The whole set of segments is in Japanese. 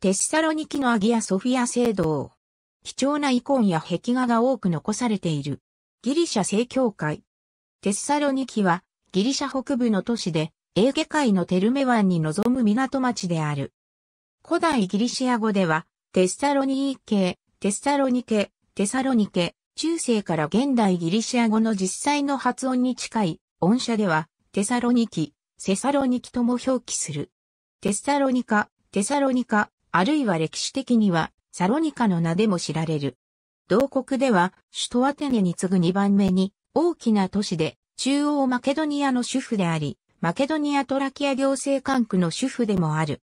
テッサロニキのアギア・ソフィア聖堂。貴重なイコンや壁画が多く残されている。ギリシャ正教会。テッサロニキはギリシャ北部の都市で、エーゲ海のテルメ湾に臨む港町である。古代ギリシア語では、テッサロニー系、テッサロニケ、テサロニケ、中世から現代ギリシア語の実際の発音に近い、音社では、テサロニキ、セサロニキとも表記する。テッサロニカ、テサロニカ、あるいは歴史的にはサロニカの名でも知られる。同国では首都アテネに次ぐ2番目に大きな都市で中央マケドニアの主婦であり、マケドニアトラキア行政管区の主婦でもある。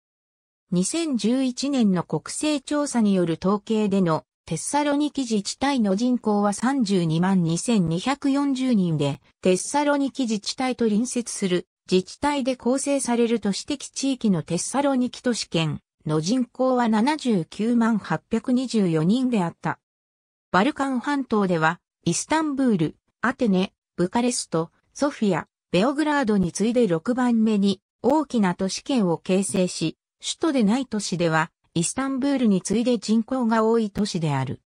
2011年の国勢調査による統計でのテッサロニキ自治体の人口は32万2240人で、テッサロニキ自治体と隣接する自治体で構成される都市的地域のテッサロニキ都市圏の人口は79万824人であった。バルカン半島では、イスタンブール、アテネ、ブカレスト、ソフィア、ベオグラードに次いで6番目に大きな都市圏を形成し、首都でない都市では、イスタンブールに次いで人口が多い都市である。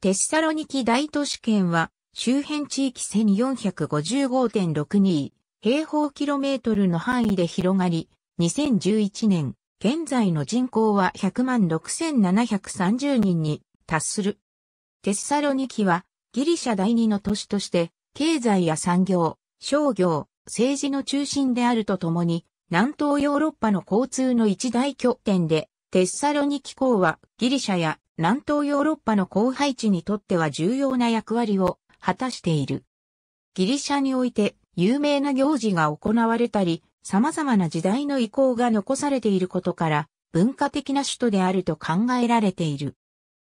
テッサロニキ大都市圏は、周辺地域1455.62平方キロメートルの範囲で広がり、2011年、現在の人口は100万6730人に達する。テッサロニキはギリシャ第二の都市として経済や産業、商業、政治の中心であるとともに南東ヨーロッパの交通の一大拠点でテッサロニキ港はギリシャや南東ヨーロッパの後輩地にとっては重要な役割を果たしている。ギリシャにおいて有名な行事が行われたり、様々な時代の遺構が残されていることから、文化的な首都であると考えられている。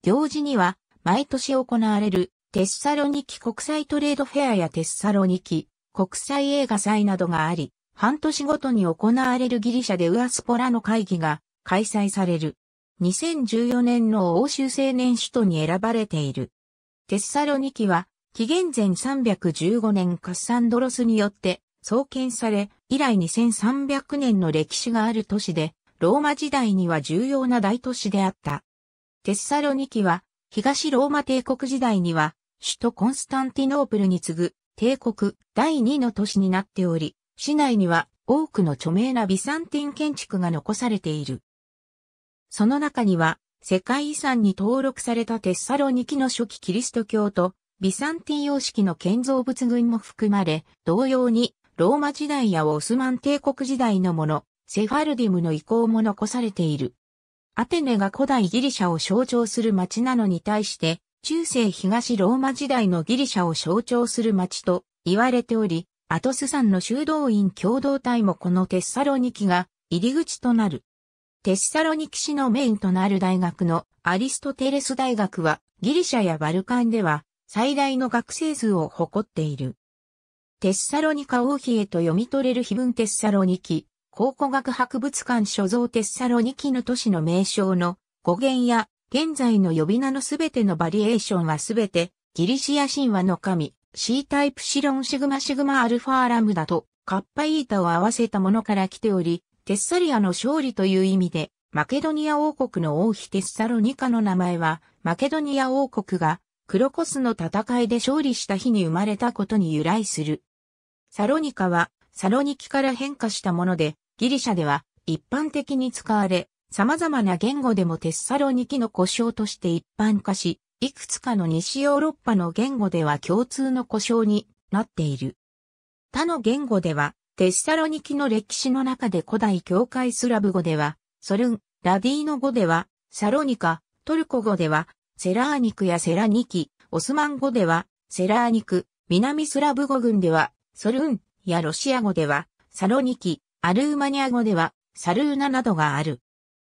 行事には、毎年行われる、テッサロニキ国際トレードフェアやテッサロニキ国際映画祭などがあり、半年ごとに行われるギリシャでウアスポラの会議が開催される。2014年の欧州青年首都に選ばれている。テッサロニキは、紀元前315年カッサンドロスによって創建され、以来2300年の歴史がある都市で、ローマ時代には重要な大都市であった。テッサロニキは、東ローマ帝国時代には、首都コンスタンティノープルに次ぐ、帝国第2の都市になっており、市内には多くの著名なビサンティン建築が残されている。その中には、世界遺産に登録されたテッサロニキの初期キリスト教と、ビサンティン様式の建造物群も含まれ、同様にローマ時代やオスマン帝国時代のもの、セファルディムの遺構も残されている。アテネが古代ギリシャを象徴する町なのに対して、中世東ローマ時代のギリシャを象徴する町と言われており、アトス山の修道院共同体もこのテッサロニキが入り口となる。テッサロニキ市のメインとなる大学のアリストテレス大学はギリシャやバルカンでは最大の学生数を誇っている。テッサロニカ王妃へと読み取れる碑文テッサロニキ、考古学博物館所蔵テッサロニキの都市の名称の語源や現在の呼び名のすべてのバリエーションはすべてギリシア神話の神 C タイプシロンシグマシグマアルファラムダとカッパイータを合わせたものから来ており、テッサリアの勝利という意味でマケドニア王国の王妃テッサロニカの名前はマケドニア王国がクロコスの戦いで勝利した日に生まれたことに由来する。サロニカは、サロニキから変化したもので、ギリシャでは一般的に使われ、様々な言語でもテッサロニキの故障として一般化し、いくつかの西ヨーロッパの言語では共通の故障になっている。他の言語では、テッサロニキの歴史の中で古代教会スラブ語では、ソルン、ラディーノ語では、サロニカ、トルコ語では、セラーニクやセラニキ、オスマン語では、セラーニク、南スラブ語群では、ソルン、やロシア語では、サロニキ、アルーマニア語では、サルーナなどがある。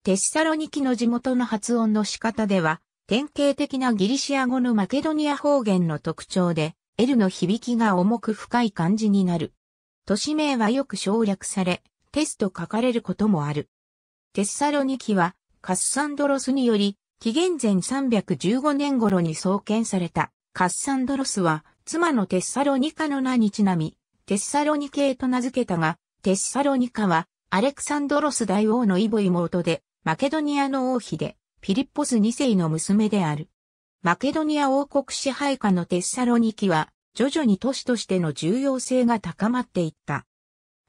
テッサロニキの地元の発音の仕方では、典型的なギリシア語のマケドニア方言の特徴で、L の響きが重く深い感じになる。都市名はよく省略され、テスと書かれることもある。テッサロニキは、カッサンドロスにより、紀元前315年頃に創建されたカッサンドロスは妻のテッサロニカの名にちなみ、テッサロニ系と名付けたが、テッサロニカはアレクサンドロス大王のイボ妹で、マケドニアの王妃で、ピリッポス2世の娘である。マケドニア王国支配下のテッサロニキは、徐々に都市としての重要性が高まっていった。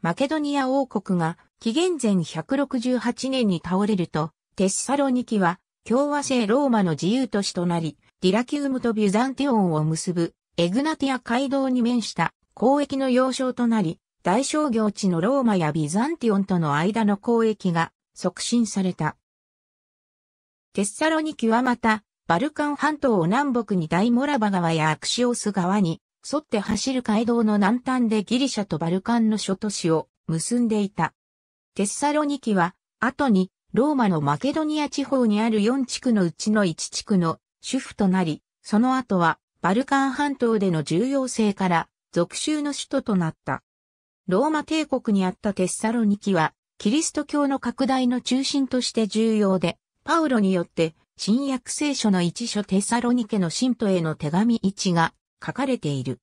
マケドニア王国が紀元前168年に倒れると、テッサロニキは共和制ローマの自由都市となり、ディラキウムとビュザンティオンを結ぶエグナティア街道に面した交易の要衝となり、大商業地のローマやビザンティオンとの間の交易が促進された。テッサロニキはまた、バルカン半島を南北に大モラバ川やアクシオス川に沿って走る街道の南端でギリシャとバルカンの諸都市を結んでいた。テッサロニキは、後にローマのマケドニア地方にある4地区のうちの1地区の主婦となり、その後はバルカン半島での重要性から属州の首都となった。ローマ帝国にあったテッサロニキは、キリスト教の拡大の中心として重要で、パウロによって、新約聖書の一書テッサロニケの信徒への手紙一が書かれている。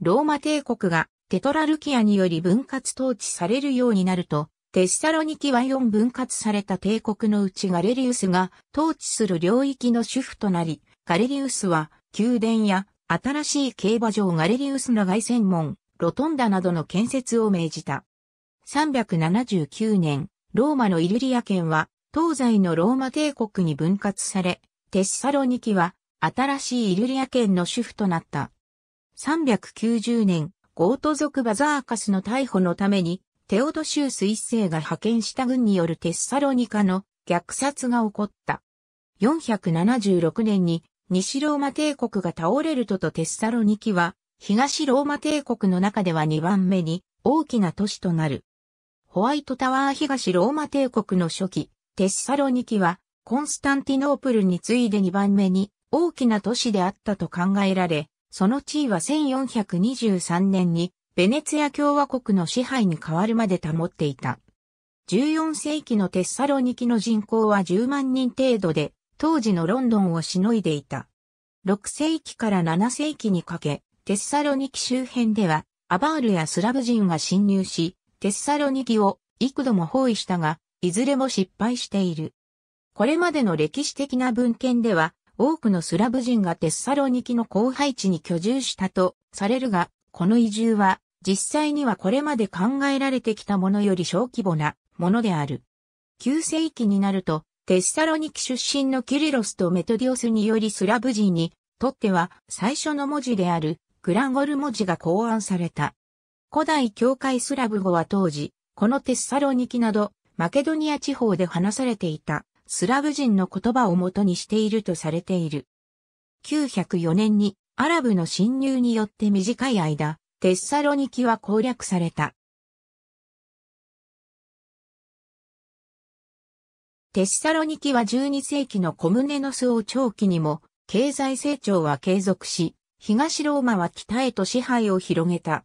ローマ帝国がテトラルキアにより分割統治されるようになると、テッサロニキは4分割された帝国のうちガレリウスが統治する領域の主婦となり、ガレリウスは宮殿や新しい競馬場ガレリウスの外専門、ロトンダなどの建設を命じた。379年、ローマのイルリア県は東西のローマ帝国に分割され、テッサロニキは新しいイルリア県の主婦となった。390年、ゴート族バザーカスの逮捕のためにテオドシウス一世が派遣した軍によるテッサロニカの虐殺が起こった。476年に西ローマ帝国が倒れるととテッサロニキは東ローマ帝国の中では2番目に大きな都市となる。ホワイトタワー東ローマ帝国の初期、テッサロニキはコンスタンティノープルに次いで2番目に大きな都市であったと考えられ、その地位は1423年にベネツィア共和国の支配に変わるまで保っていた。14世紀のテッサロニキの人口は10万人程度で、当時のロンドンをしのいでいた。6世紀から7世紀にかけ、テッサロニキ周辺では、アバールやスラブ人が侵入し、テッサロニキを幾度も包囲したが、いずれも失敗している。これまでの歴史的な文献では、多くのスラブ人がテッサロニキの荒廃地に居住したとされるが、この移住は実際にはこれまで考えられてきたものより小規模なものである。9世紀になると、テッサロニキ出身のキリロスとメトディオスによりスラブ人にとっては最初の文字であるグランゴル文字が考案された。古代教会スラブ語は当時、このテッサロニキなどマケドニア地方で話されていたスラブ人の言葉を元にしているとされている。904年にアラブの侵入によって短い間、テッサロニキは攻略された。テッサロニキは12世紀のコムネノスを長期にも、経済成長は継続し、東ローマは北へと支配を広げた。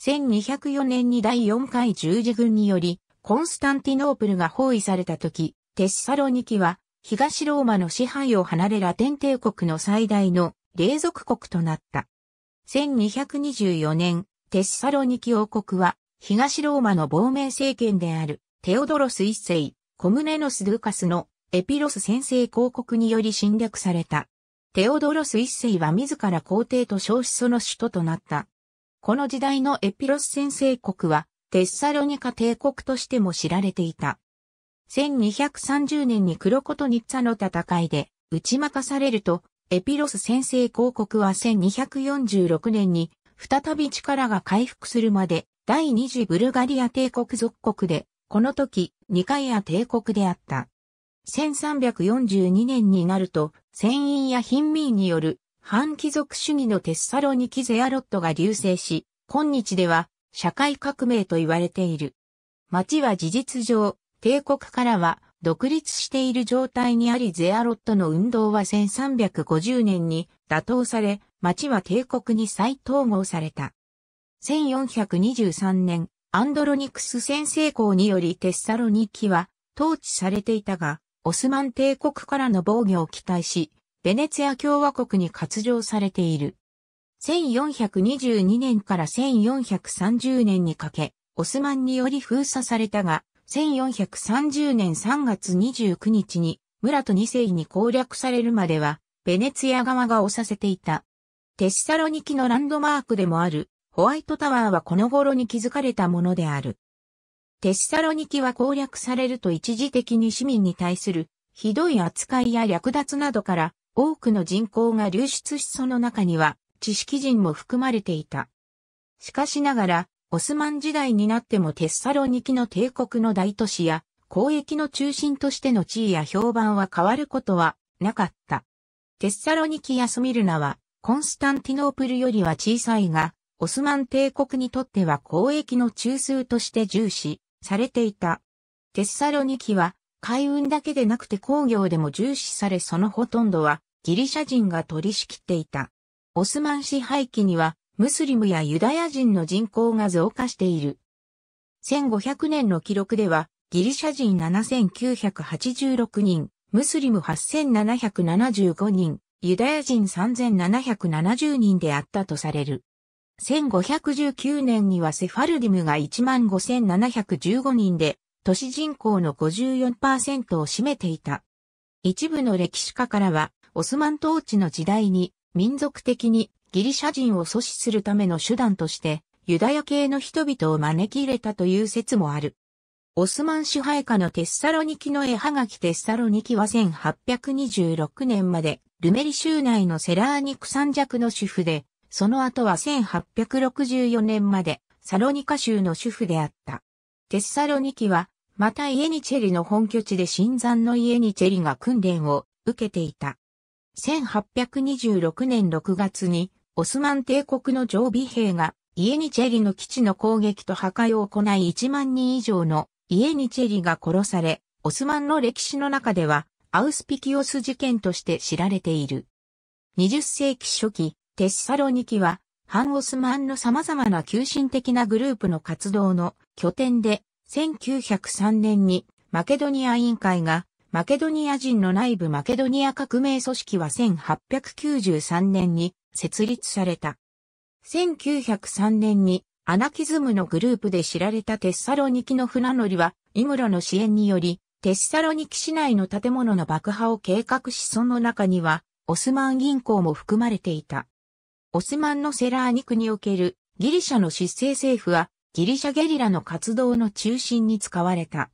1204年に第4回十字軍により、コンスタンティノープルが包囲された時、テッサロニキは東ローマの支配を離れラテン帝国の最大の隷属国となった。1224年、テッサロニキ王国は、東ローマの亡命政権である、テオドロス一世、コムネノス・ドゥカスのエピロス先制公国により侵略された。テオドロス一世は自ら皇帝と称しその首都となった。この時代のエピロス先制国は、テッサロニカ帝国としても知られていた。1230年にクロコトニッツァの戦いで、打ち負かされると、エピロス先制広告は1246年に、再び力が回復するまで、第二次ブルガリア帝国属国で、この時、ニカイア帝国であった。1342年になると、船員や貧民による反貴族主義のテッサロニキゼアロットが流星し、今日では社会革命と言われている。町は事実上、帝国からは独立している状態にありゼアロットの運動は1350年に打倒され、町は帝国に再統合された。1423年、アンドロニクス先制校によりテッサロニキは統治されていたが、オスマン帝国からの防御を期待し、ベネツィア共和国に割譲されている。1422年から1430年にかけ、オスマンにより封鎖されたが、1430年3月29日に、村と2世に攻略されるまでは、ベネツィア側が押させていた。テッサロニキのランドマークでもある、ホワイトタワーはこの頃に築かれたものである。テッサロニキは攻略されると一時的に市民に対する、ひどい扱いや略奪などから、多くの人口が流出しその中には、知識人も含まれていた。しかしながら、オスマン時代になってもテッサロニキの帝国の大都市や交易の中心としての地位や評判は変わることはなかった。テッサロニキやスミルナはコンスタンティノープルよりは小さいが、オスマン帝国にとっては交易の中枢として重視されていた。テッサロニキは海運だけでなくて工業でも重視されそのほとんどはギリシャ人が取り仕切っていた。オスマン支配期にはムスリムやユダヤ人の人口が増加している。1500年の記録では、ギリシャ人7986人、ムスリム8775人、ユダヤ人3770人であったとされる。1519年にはセファルディムが15,715人で、都市人口の54%を占めていた。一部の歴史家からは、オスマン統治の時代に民族的にギリシャ人を阻止するための手段として、ユダヤ系の人々を招き入れたという説もある。オスマン支配下のテッサロニキの絵はがきテッサロニキは1826年までルメリ州内のセラーニク三尺の主婦で、その後は1864年までサロニカ州の主婦であった。テッサロニキは、またイエニチェリの本拠地で新山のイエニチェリが訓練を受けていた。1826年6月に、オスマン帝国の常備兵が、イエニチェリの基地の攻撃と破壊を行い1万人以上のイエニチェリが殺され、オスマンの歴史の中では、アウスピキオス事件として知られている。20世紀初期、テッサロニキは、反オスマンの様々な急進的なグループの活動の拠点で、1903年にマケドニア委員会がマケドニア人の内部マケドニア革命組織は1893年に設立された。1903年にアナキズムのグループで知られたテッサロニキの船乗りは、イムロの支援により、テッサロニキ市内の建物の爆破を計画しその中には、オスマン銀行も含まれていた。オスマンのセラーニクにおけるギリシャの失政政府は、ギリシャゲリラの活動の中心に使われた。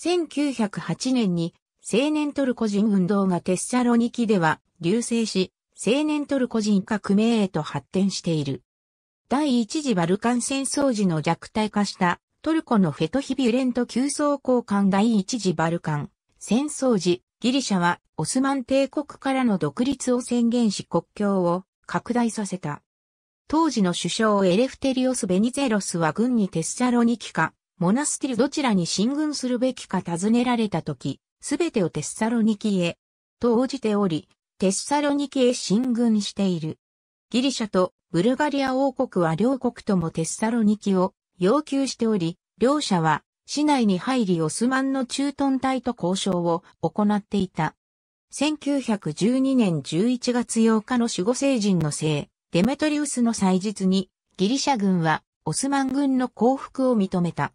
1908年に青年トルコ人運動がテッサロニキでは、流星し、青年トルコ人革命へと発展している。第一次バルカン戦争時の弱体化したトルコのフェトヒビュレント急走交換第一次バルカン戦争時、ギリシャはオスマン帝国からの独立を宣言し国境を拡大させた。当時の首相エレフテリオス・ベニゼロスは軍にテッサロニキか、モナスティルどちらに進軍するべきか尋ねられた時、すべてをテッサロニキへ、と応じており、テッサロニキへ進軍している。ギリシャとブルガリア王国は両国ともテッサロニキを要求しており、両者は市内に入りオスマンの駐屯隊と交渉を行っていた。1912年11月8日の守護聖人の聖、デメトリウスの祭日に、ギリシャ軍はオスマン軍の降伏を認めた。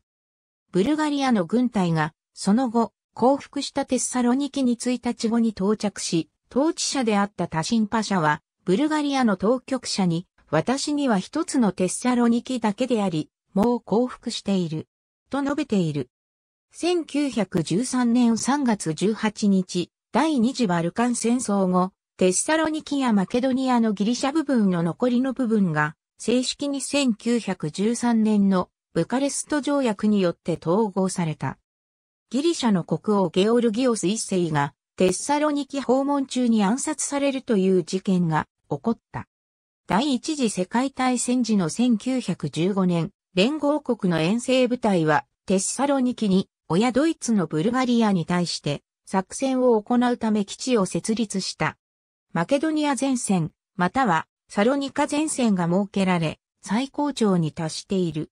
ブルガリアの軍隊が、その後、降伏したテッサロニキに1日後に到着し、統治者であったタシンパ社は、ブルガリアの当局者に、私には一つのテッサロニキだけであり、もう降伏している。と述べている。1913年3月18日、第二次バルカン戦争後、テッサロニキやマケドニアのギリシャ部分の残りの部分が、正式に1913年のブカレスト条約によって統合された。ギリシャの国王ゲオルギオス一世がテッサロニキ訪問中に暗殺されるという事件が起こった。第一次世界大戦時の1915年、連合国の遠征部隊はテッサロニキに親ドイツのブルガリアに対して作戦を行うため基地を設立した。マケドニア前線、またはサロニカ前線が設けられ、最高潮に達している。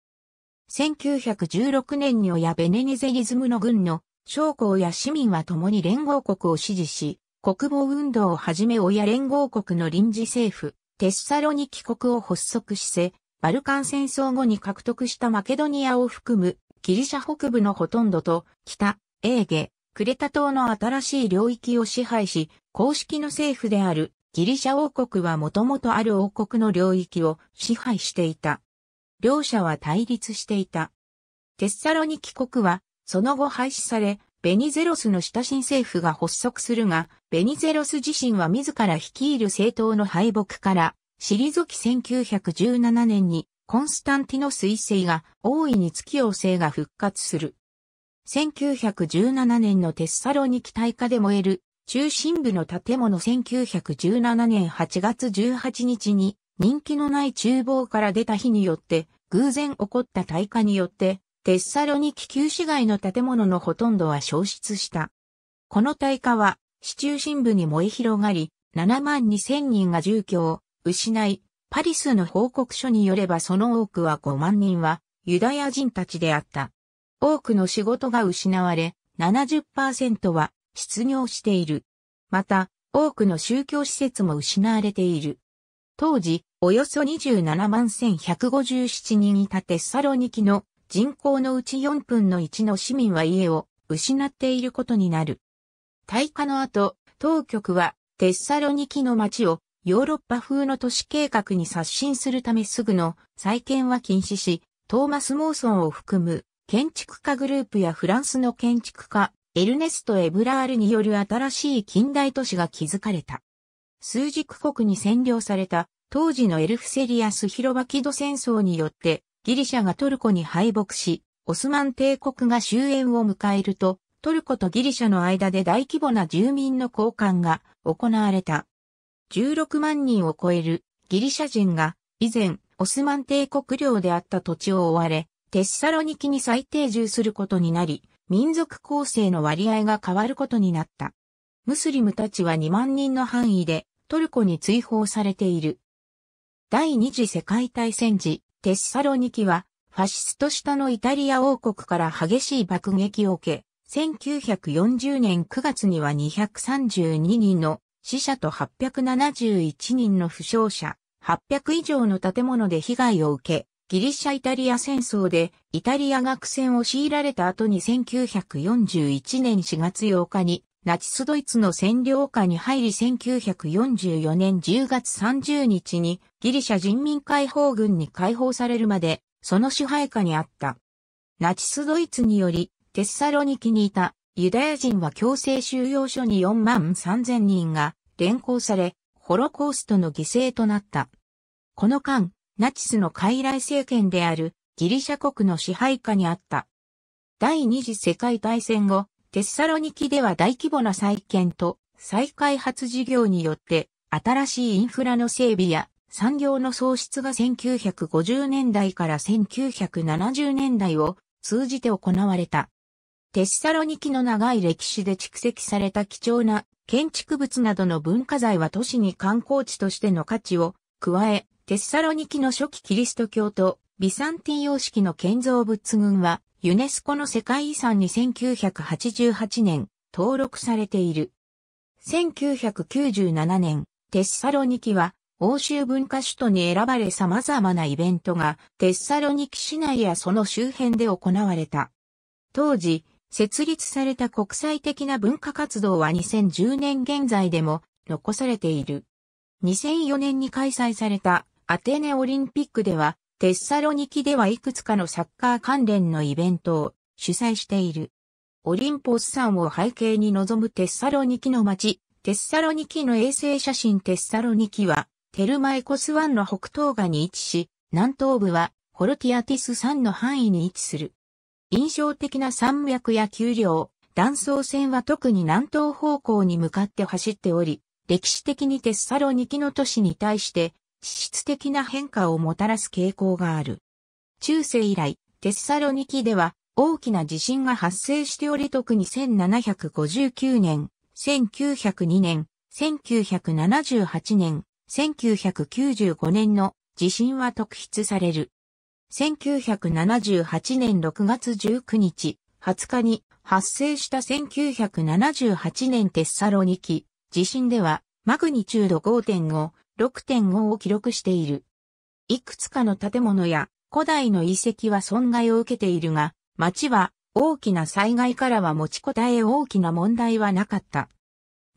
1916年に親ベネニゼリズムの軍の将校や市民は共に連合国を支持し、国防運動をはじめ親連合国の臨時政府、テッサロニキ国を発足しせ、バルカン戦争後に獲得したマケドニアを含むギリシャ北部のほとんどと北、エーゲ、クレタ島の新しい領域を支配し、公式の政府であるギリシャ王国はもともとある王国の領域を支配していた。両者は対立していた。テッサロニキ国は、その後廃止され、ベニゼロスの下新政府が発足するが、ベニゼロス自身は自ら率いる政党の敗北から、退き1917年にコンスタンティノス一世が大いに月王星が復活する。1917年のテッサロニキ大火で燃える中心部の建物1917年8月18日に人気のない厨房から出た火によって偶然起こった大火によって、テッサロニキ旧市街の建物のほとんどは消失した。この大火は、市中心部に燃え広がり、7万2000人が住居を失い、パリスの報告書によればその多くは5万人はユダヤ人たちであった。多くの仕事が失われ、70%は失業している。また、多くの宗教施設も失われている。当時、およそ27万1157人いたテッサロニキの人口のうち4分の1の市民は家を失っていることになる。大火の後、当局はテッサロニキの街をヨーロッパ風の都市計画に刷新するためすぐの再建は禁止し、トーマス・モーソンを含む建築家グループやフランスの建築家、エルネスト・エブラールによる新しい近代都市が築かれた。枢軸国に占領された当時のエルフセリアス広場キド戦争によってギリシャがトルコに敗北し、オスマン帝国が終焉を迎えると、トルコとギリシャの間で大規模な住民の交換が行われた。16万人を超えるギリシャ人が以前オスマン帝国領であった土地を追われ、テッサロニキに再定住することになり、民族構成の割合が変わることになった。ムスリムたちは2万人の範囲でトルコに追放されている。第二次世界大戦時、テッサロニキは、ファシスト下のイタリア王国から激しい爆撃を受け、1940年9月には232人の死者と871人の負傷者、800以上の建物で被害を受け、ギリシャ・イタリア戦争でイタリア学戦を強いられた後に1941年4月8日にナチスドイツの占領下に入り1944年10月30日にギリシャ人民解放軍に解放されるまで、その支配下にあった。ナチスドイツにより、テッサロニキにいたユダヤ人は強制収容所に4万3000人が連行され、ホロコーストの犠牲となった。この間、ナチスの傀儡政権であるギリシャ国の支配下にあった。第二次世界大戦後、テッサロニキでは大規模な再建と再開発事業によって新しいインフラの整備や産業の創出が1950年代から1970年代を通じて行われた。テッサロニキの長い歴史で蓄積された貴重な建築物などの文化財は都市に観光地としての価値を加え、テッサロニキの初期キリスト教とビサンティン様式の建造物群はユネスコの世界遺産に1988年登録されている。1997年、テッサロニキは欧州文化首都に選ばれ様々なイベントがテッサロニキ市内やその周辺で行われた。当時、設立された国際的な文化活動は2010年現在でも残されている。2004年に開催されたアテネオリンピックではテッサロニキではいくつかのサッカー関連のイベントを主催している。オリンポス山を背景に望むテッサロニキの街、テッサロニキの衛星写真テッサロニキは、テルマエコス湾の北東岸に位置し、南東部はホルティアティス山の範囲に位置する。印象的な山脈や丘陵、断層線は特に南東方向に向かって走っており、歴史的にテッサロニキの都市に対して地質的な変化をもたらす傾向がある。中世以来、テッサロニキでは大きな地震が発生しており特に1759年、1902年、1978年、1995年の地震は特筆される。1978年6月19日、20日に発生した1978年テッサロニキ地震ではマグニチュード5.5、6.5を記録している。いくつかの建物や古代の遺跡は損害を受けているが、町は大きな災害からは持ちこたえ大きな問題はなかった。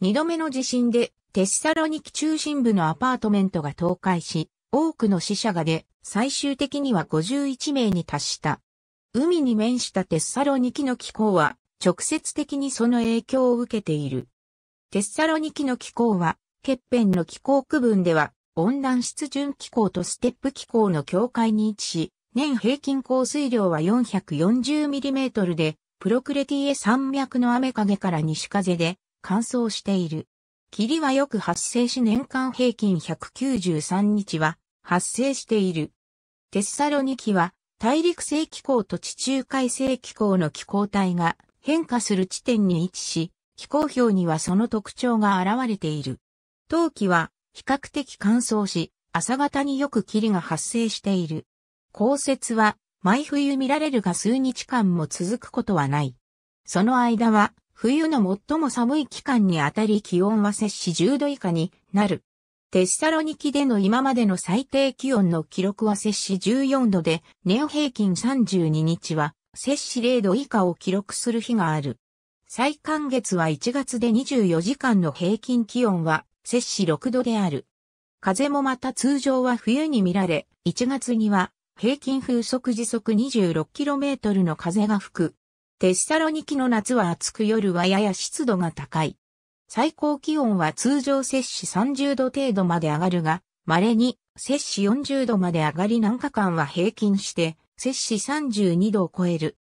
二度目の地震でテッサロニキ中心部のアパートメントが倒壊し、多くの死者が出、最終的には51名に達した。海に面したテッサロニキの気候は直接的にその影響を受けている。テッサロニキの気候は欠片の気候区分では、温暖湿潤気候とステップ気候の境界に位置し、年平均降水量は 440mm で、プロクレティエ山脈の雨影から西風で乾燥している。霧はよく発生し年間平均193日は発生している。テッサロニキは大陸性気候と地中海性気候の気候帯が変化する地点に位置し、気候表にはその特徴が現れている。冬季は比較的乾燥し、朝方によく霧が発生している。降雪は毎冬見られるが数日間も続くことはない。その間は冬の最も寒い期間にあたり気温は摂氏10度以下になる。テッサロニキでの今までの最低気温の記録は摂氏14度で、ネオ平均32日は摂氏0度以下を記録する日がある。最寒月は1月で24時間の平均気温は摂氏6度である。風もまた通常は冬に見られ、1月には平均風速時速 26km の風が吹く。テッサロニキの夏は暑く夜はやや湿度が高い。最高気温は通常摂氏30度程度まで上がるが、稀に摂氏40度まで上がり何日間は平均して摂氏32度を超える。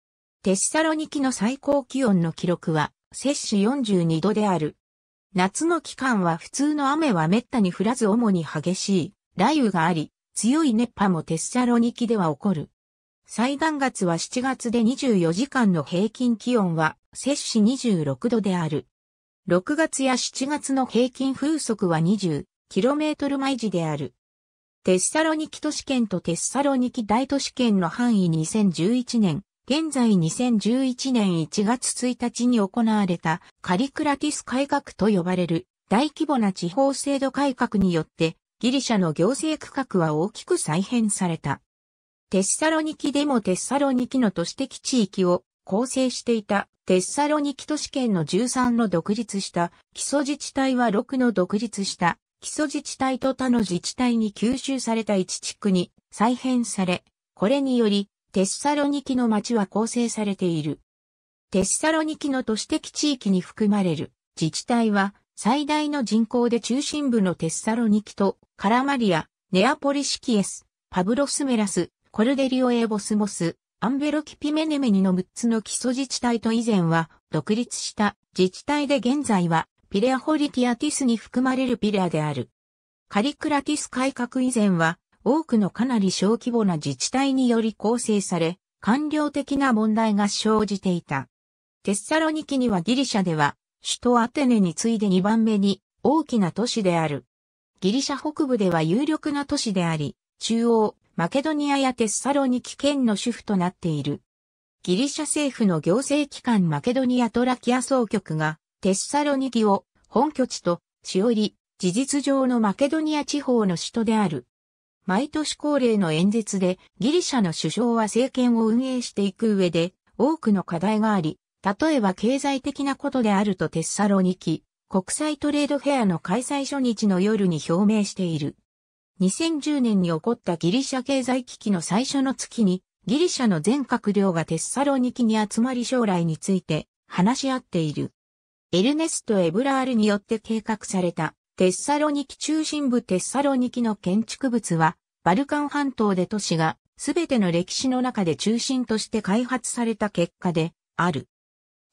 テッサロニキの最高気温の記録は摂氏42度である。夏の期間は普通の雨は滅多に降らず主に激しい雷雨があり、強い熱波もテッサロニキでは起こる。最暖月は7月で24時間の平均気温は摂氏26度である。6月や7月の平均風速は 20km 毎時である。テッサロニキ都市圏とテッサロニキ大都市圏の範囲2011年現在2011年1月1日に行われたカリクラティス改革と呼ばれる大規模な地方制度改革によってギリシャの行政区画は大きく再編された。テッサロニキでもテッサロニキの都市的地域を構成していたテッサロニキ都市圏の13の独立した基礎自治体は6の独立した基礎自治体と他の自治体に吸収された1地区に再編され、これによりテッサロニキの町は構成されている。テッサロニキの都市的地域に含まれる自治体は最大の人口で中心部のテッサロニキとカラマリア、ネアポリシキエス、パブロスメラス、コルデリオエボスモス、アンベロキピメネメニの6つの基礎自治体と以前は独立した自治体で現在はピレアホリティアティスに含まれるピレアである。カリクラティス改革以前は多くのかなり小規模な自治体により構成され、官僚的な問題が生じていた。テッサロニキにはギリシャでは、首都アテネに次いで2番目に大きな都市である。ギリシャ北部では有力な都市であり、中央、マケドニアやテッサロニキ県の主婦となっている。ギリシャ政府の行政機関マケドニアトラキア総局が、テッサロニキを本拠地と、しおり、事実上のマケドニア地方の首都である。毎年恒例の演説でギリシャの首相は政権を運営していく上で多くの課題があり、例えば経済的なことであるとテッサロニキ国際トレードフェアの開催初日の夜に表明している。2010年に起こったギリシャ経済危機の最初の月にギリシャの全閣僚がテッサロニキに集まり将来について話し合っている。エルネスト・エブラールによって計画されたテッサロニキ中心部テッサロニキの建築物は、バルカン半島で都市が、すべての歴史の中で中心として開発された結果で、ある。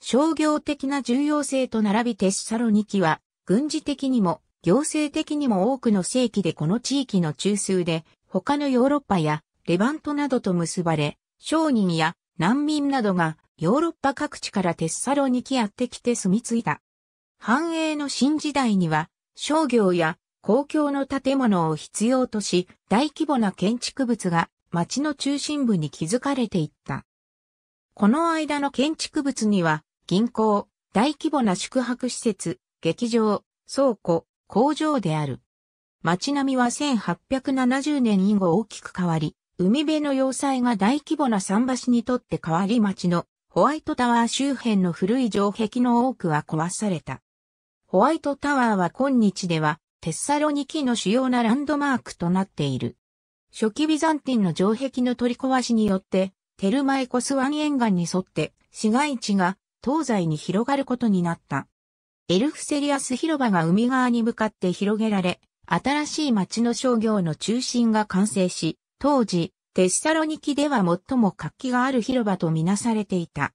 商業的な重要性と並びテッサロニキは、軍事的にも、行政的にも多くの世紀でこの地域の中枢で、他のヨーロッパやレバントなどと結ばれ、商人や難民などがヨーロッパ各地からテッサロニキやってきて住み着いた。繁栄の新時代には商業や公共の建物を必要とし、大規模な建築物が町の中心部に築かれていった。この間の建築物には、銀行、大規模な宿泊施設、劇場、倉庫、工場である。街並みは1870年以後大きく変わり、海辺の要塞が大規模な桟橋にとって変わり町のホワイトタワー周辺の古い城壁の多くは壊された。ホワイトタワーは今日ではテッサロニキの主要なランドマークとなっている。初期ビザンティンの城壁の取り壊しによって、テルマエコス湾沿岸に沿って市街地が東西に広がることになった。エルフセリアス広場が海側に向かって広げられ、新しい町の商業の中心が完成し、当時、テッサロニキでは最も活気がある広場とみなされていた。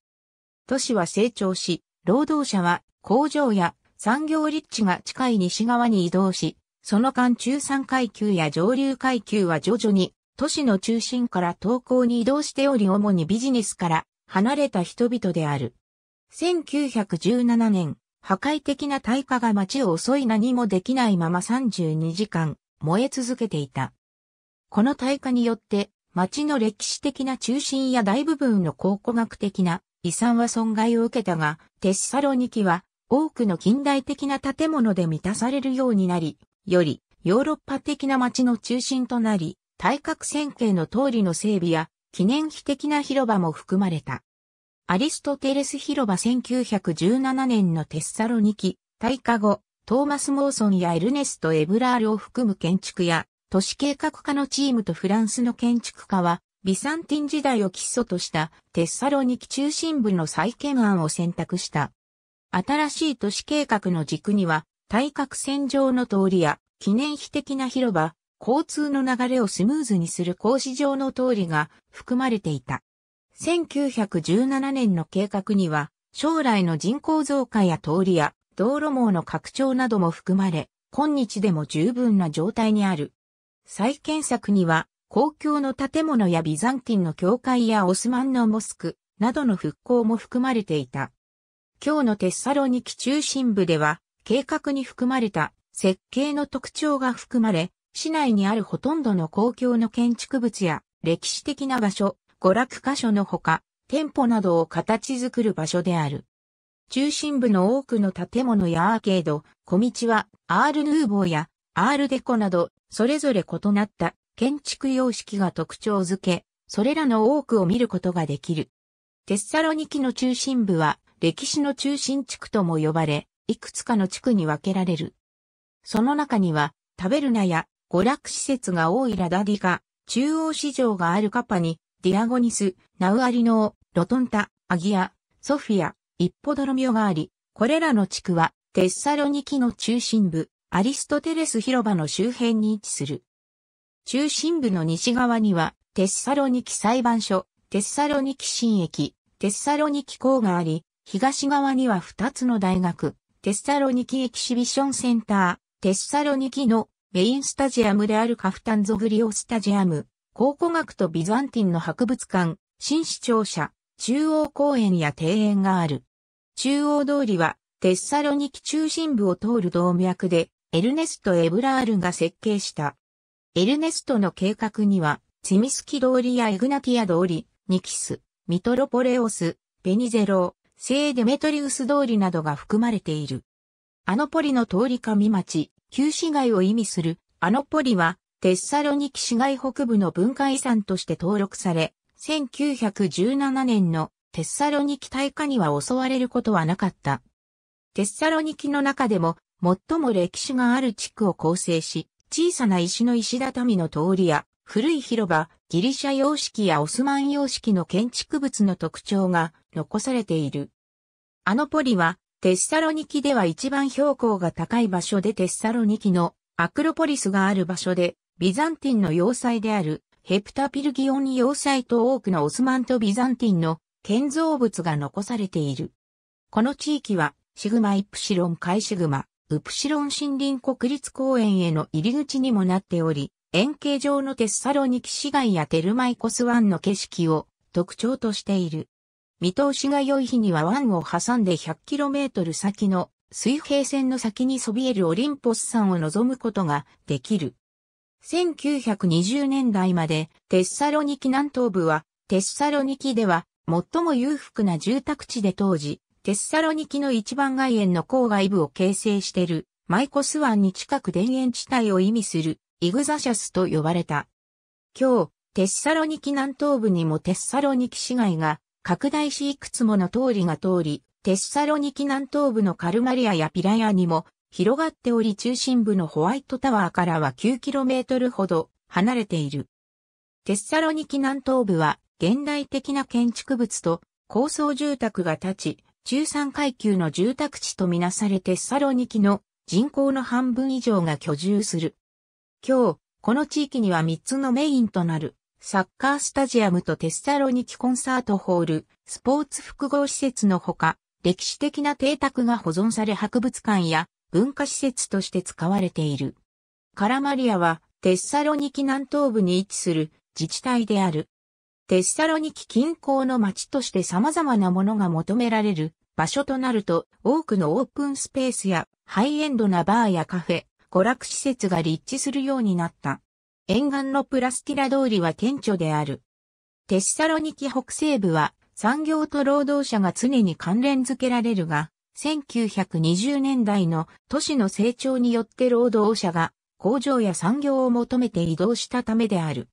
都市は成長し、労働者は工場や産業立地が近い西側に移動し、その間中産階級や上流階級は徐々に都市の中心から東港に移動しており主にビジネスから離れた人々である。1917年、破壊的な大火が街を襲い何もできないまま32時間燃え続けていた。この大火によって街の歴史的な中心や大部分の考古学的な遺産は損害を受けたが、テッサロニキは多くの近代的な建物で満たされるようになり、よりヨーロッパ的な街の中心となり、対角線形の通りの整備や記念碑的な広場も含まれた。アリストテレス広場1917年のテッサロニキ、大化後、トーマス・モーソンやエルネスト・エブラールを含む建築や、都市計画家のチームとフランスの建築家は、ビサンティン時代を基礎としたテッサロニキ中心部の再建案を選択した。新しい都市計画の軸には、対角線上の通りや、記念碑的な広場、交通の流れをスムーズにする格子状の通りが含まれていた。1917年の計画には、将来の人口増加や通りや道路網の拡張なども含まれ、今日でも十分な状態にある。再建策には、公共の建物やビザンティンの教会やオスマンのモスクなどの復興も含まれていた。今日のテッサロニキ中心部では、計画に含まれた設計の特徴が含まれ、市内にあるほとんどの公共の建築物や歴史的な場所、娯楽箇所のほか、店舗などを形作る場所である。中心部の多くの建物やアーケード、小道は、アールヌーボーやアールデコなど、それぞれ異なった建築様式が特徴づけ、それらの多くを見ることができる。テッサロニキの中心部は歴史の中心地区とも呼ばれ、いくつかの地区に分けられる。その中には、タベルナや娯楽施設が多いラダディカ、中央市場があるカパニ、ディアゴニス、ナウアリノー、ロトンタ、アギア、ソフィア、イッポドロミオがあり、これらの地区はテッサロニキの中心部、アリストテレス広場の周辺に位置する。中心部の西側にはテッサロニキ裁判所、テッサロニキ新駅、テッサロニキ港があり、東側には2つの大学、テッサロニキエキシビションセンター、テッサロニキのメインスタジアムであるカフタンゾグリオスタジアム、考古学とビザンティンの博物館、新市庁舎、中央公園や庭園がある。中央通りは、テッサロニキ中心部を通る動脈で、エルネスト・エブラールが設計した。エルネストの計画には、ツミスキ通りやエグナティア通り、ニキス、ミトロポレオス、ベニゼロ聖デメトリウス通りなどが含まれている。アノポリの通り上町、旧市街を意味するアノポリは、テッサロニキ市街北部の文化遺産として登録され、1917年のテッサロニキ大火には襲われることはなかった。テッサロニキの中でも最も歴史がある地区を構成し、小さな石の石畳の通りや古い広場、ギリシャ様式やオスマン様式の建築物の特徴が残されている。アノポリはテッサロニキでは一番標高が高い場所でテッサロニキのアクロポリスがある場所で、ビザンティンの要塞であるヘプタピルギオン要塞と多くのオスマンとビザンティンの建造物が残されている。この地域はシグマイプシロン海シグマ、ウプシロン森林国立公園への入り口にもなっており、円形状のテッサロニキ市街やテルマイコス湾の景色を特徴としている。見通しが良い日には湾を挟んで 100km 先の水平線の先にそびえるオリンポス山を望むことができる。1920年代までテッサロニキ南東部はテッサロニキでは最も裕福な住宅地で当時、テッサロニキの一番外縁の郊外部を形成しているマイコス湾に近く田園地帯を意味するイグザシャスと呼ばれた。今日、テッサロニキ南東部にもテッサロニキ市街が拡大しいくつもの通りが通り、テッサロニキ南東部のカルマリアやピラヤにも広がっており中心部のホワイトタワーからは 9km ほど離れている。テッサロニキ南東部は現代的な建築物と高層住宅が建ち、中産階級の住宅地とみなされテッサロニキの人口の半分以上が居住する。今日、この地域には3つのメインとなる、サッカースタジアムとテッサロニキコンサートホール、スポーツ複合施設のほか、歴史的な邸宅が保存され博物館や文化施設として使われている。カラマリアはテッサロニキ南東部に位置する自治体である。テッサロニキ近郊の街として様々なものが求められる場所となると多くのオープンスペースやハイエンドなバーやカフェ、娯楽施設が立地するようになった。沿岸のプラスティラ通りは顕著である。テッサロニキ北西部は産業と労働者が常に関連づけられるが、1920年代の都市の成長によって労働者が工場や産業を求めて移動したためである。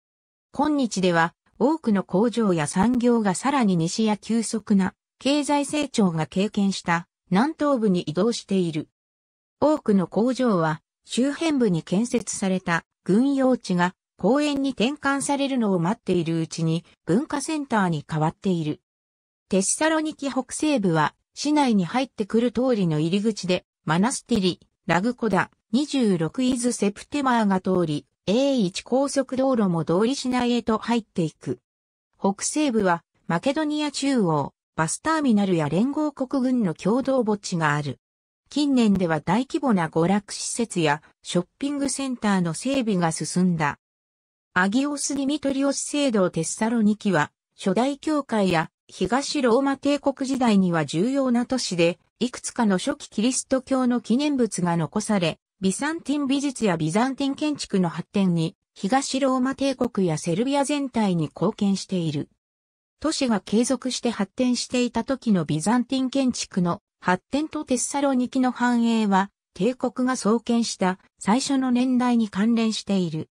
今日では多くの工場や産業がさらに西や急速な経済成長が経験した南東部に移動している。多くの工場は周辺部に建設された軍用地が公園に転換されるのを待っているうちに文化センターに変わっている。テッサロニキ北西部は市内に入ってくる通りの入り口でマナスティリ、ラグコダ、26イズセプテマーが通り、A1 高速道路も通り市内へと入っていく。北西部はマケドニア中央、バスターミナルや連合国軍の共同墓地がある。近年では大規模な娯楽施設やショッピングセンターの整備が進んだ。アギオス・ディミトリオス聖堂テッサロニキは、初代教会や東ローマ帝国時代には重要な都市で、いくつかの初期キリスト教の記念物が残され、ビサンティン美術やビザンティン建築の発展に、東ローマ帝国やセルビア全体に貢献している。都市が継続して発展していた時のビザンティン建築の発展とテッサロニキの繁栄は、帝国が創建した最初の年代に関連している。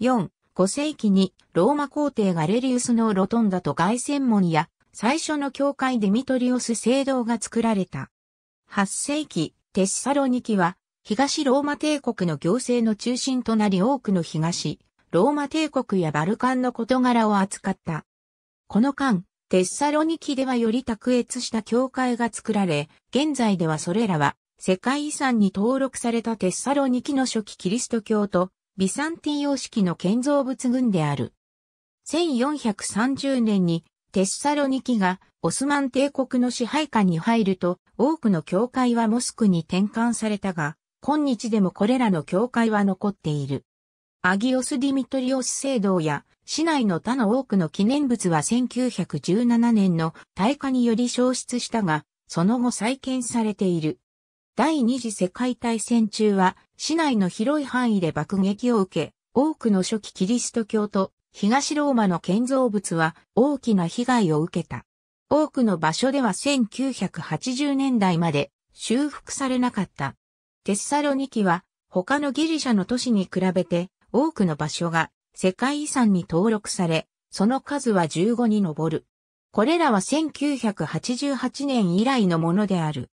4、5世紀にローマ皇帝ガレリウスのロトンダと凱旋門や最初の教会デミトリオス聖堂が作られた。8世紀、テッサロニキは東ローマ帝国の行政の中心となり多くの東、ローマ帝国やバルカンの事柄を扱った。この間、テッサロニキではより卓越した教会が作られ、現在ではそれらは世界遺産に登録されたテッサロニキの初期キリスト教とビサンティ様式の建造物群である。1430年にテッサロニキがオスマン帝国の支配下に入ると多くの教会はモスクに転換されたが、今日でもこれらの教会は残っている。アギオス・ディミトリオス聖堂や市内の他の多くの記念物は1917年の大火により消失したが、その後再建されている。第二次世界大戦中は、市内の広い範囲で爆撃を受け、多くの初期キリスト教と東ローマの建造物は大きな被害を受けた。多くの場所では1980年代まで修復されなかった。テッサロニキは他のギリシャの都市に比べて多くの場所が世界遺産に登録され、その数は15に上る。これらは1988年以来のものである。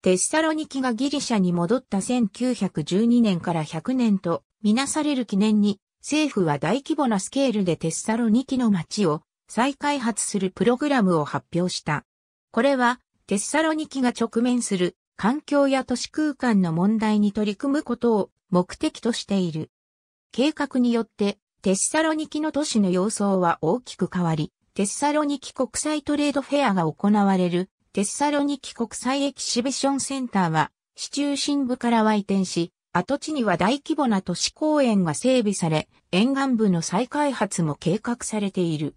テッサロニキがギリシャに戻った1912年から100年とみなされる記念に、政府は大規模なスケールでテッサロニキの街を再開発するプログラムを発表した。これは、テッサロニキが直面する環境や都市空間の問題に取り組むことを目的としている。計画によってテッサロニキの都市の様相は大きく変わり、テッサロニキ国際トレードフェアが行われる、テッサロニキ国際エキシビションセンターは、市中心部からいてんし、跡地には大規模な都市公園が整備され、沿岸部の再開発も計画されている。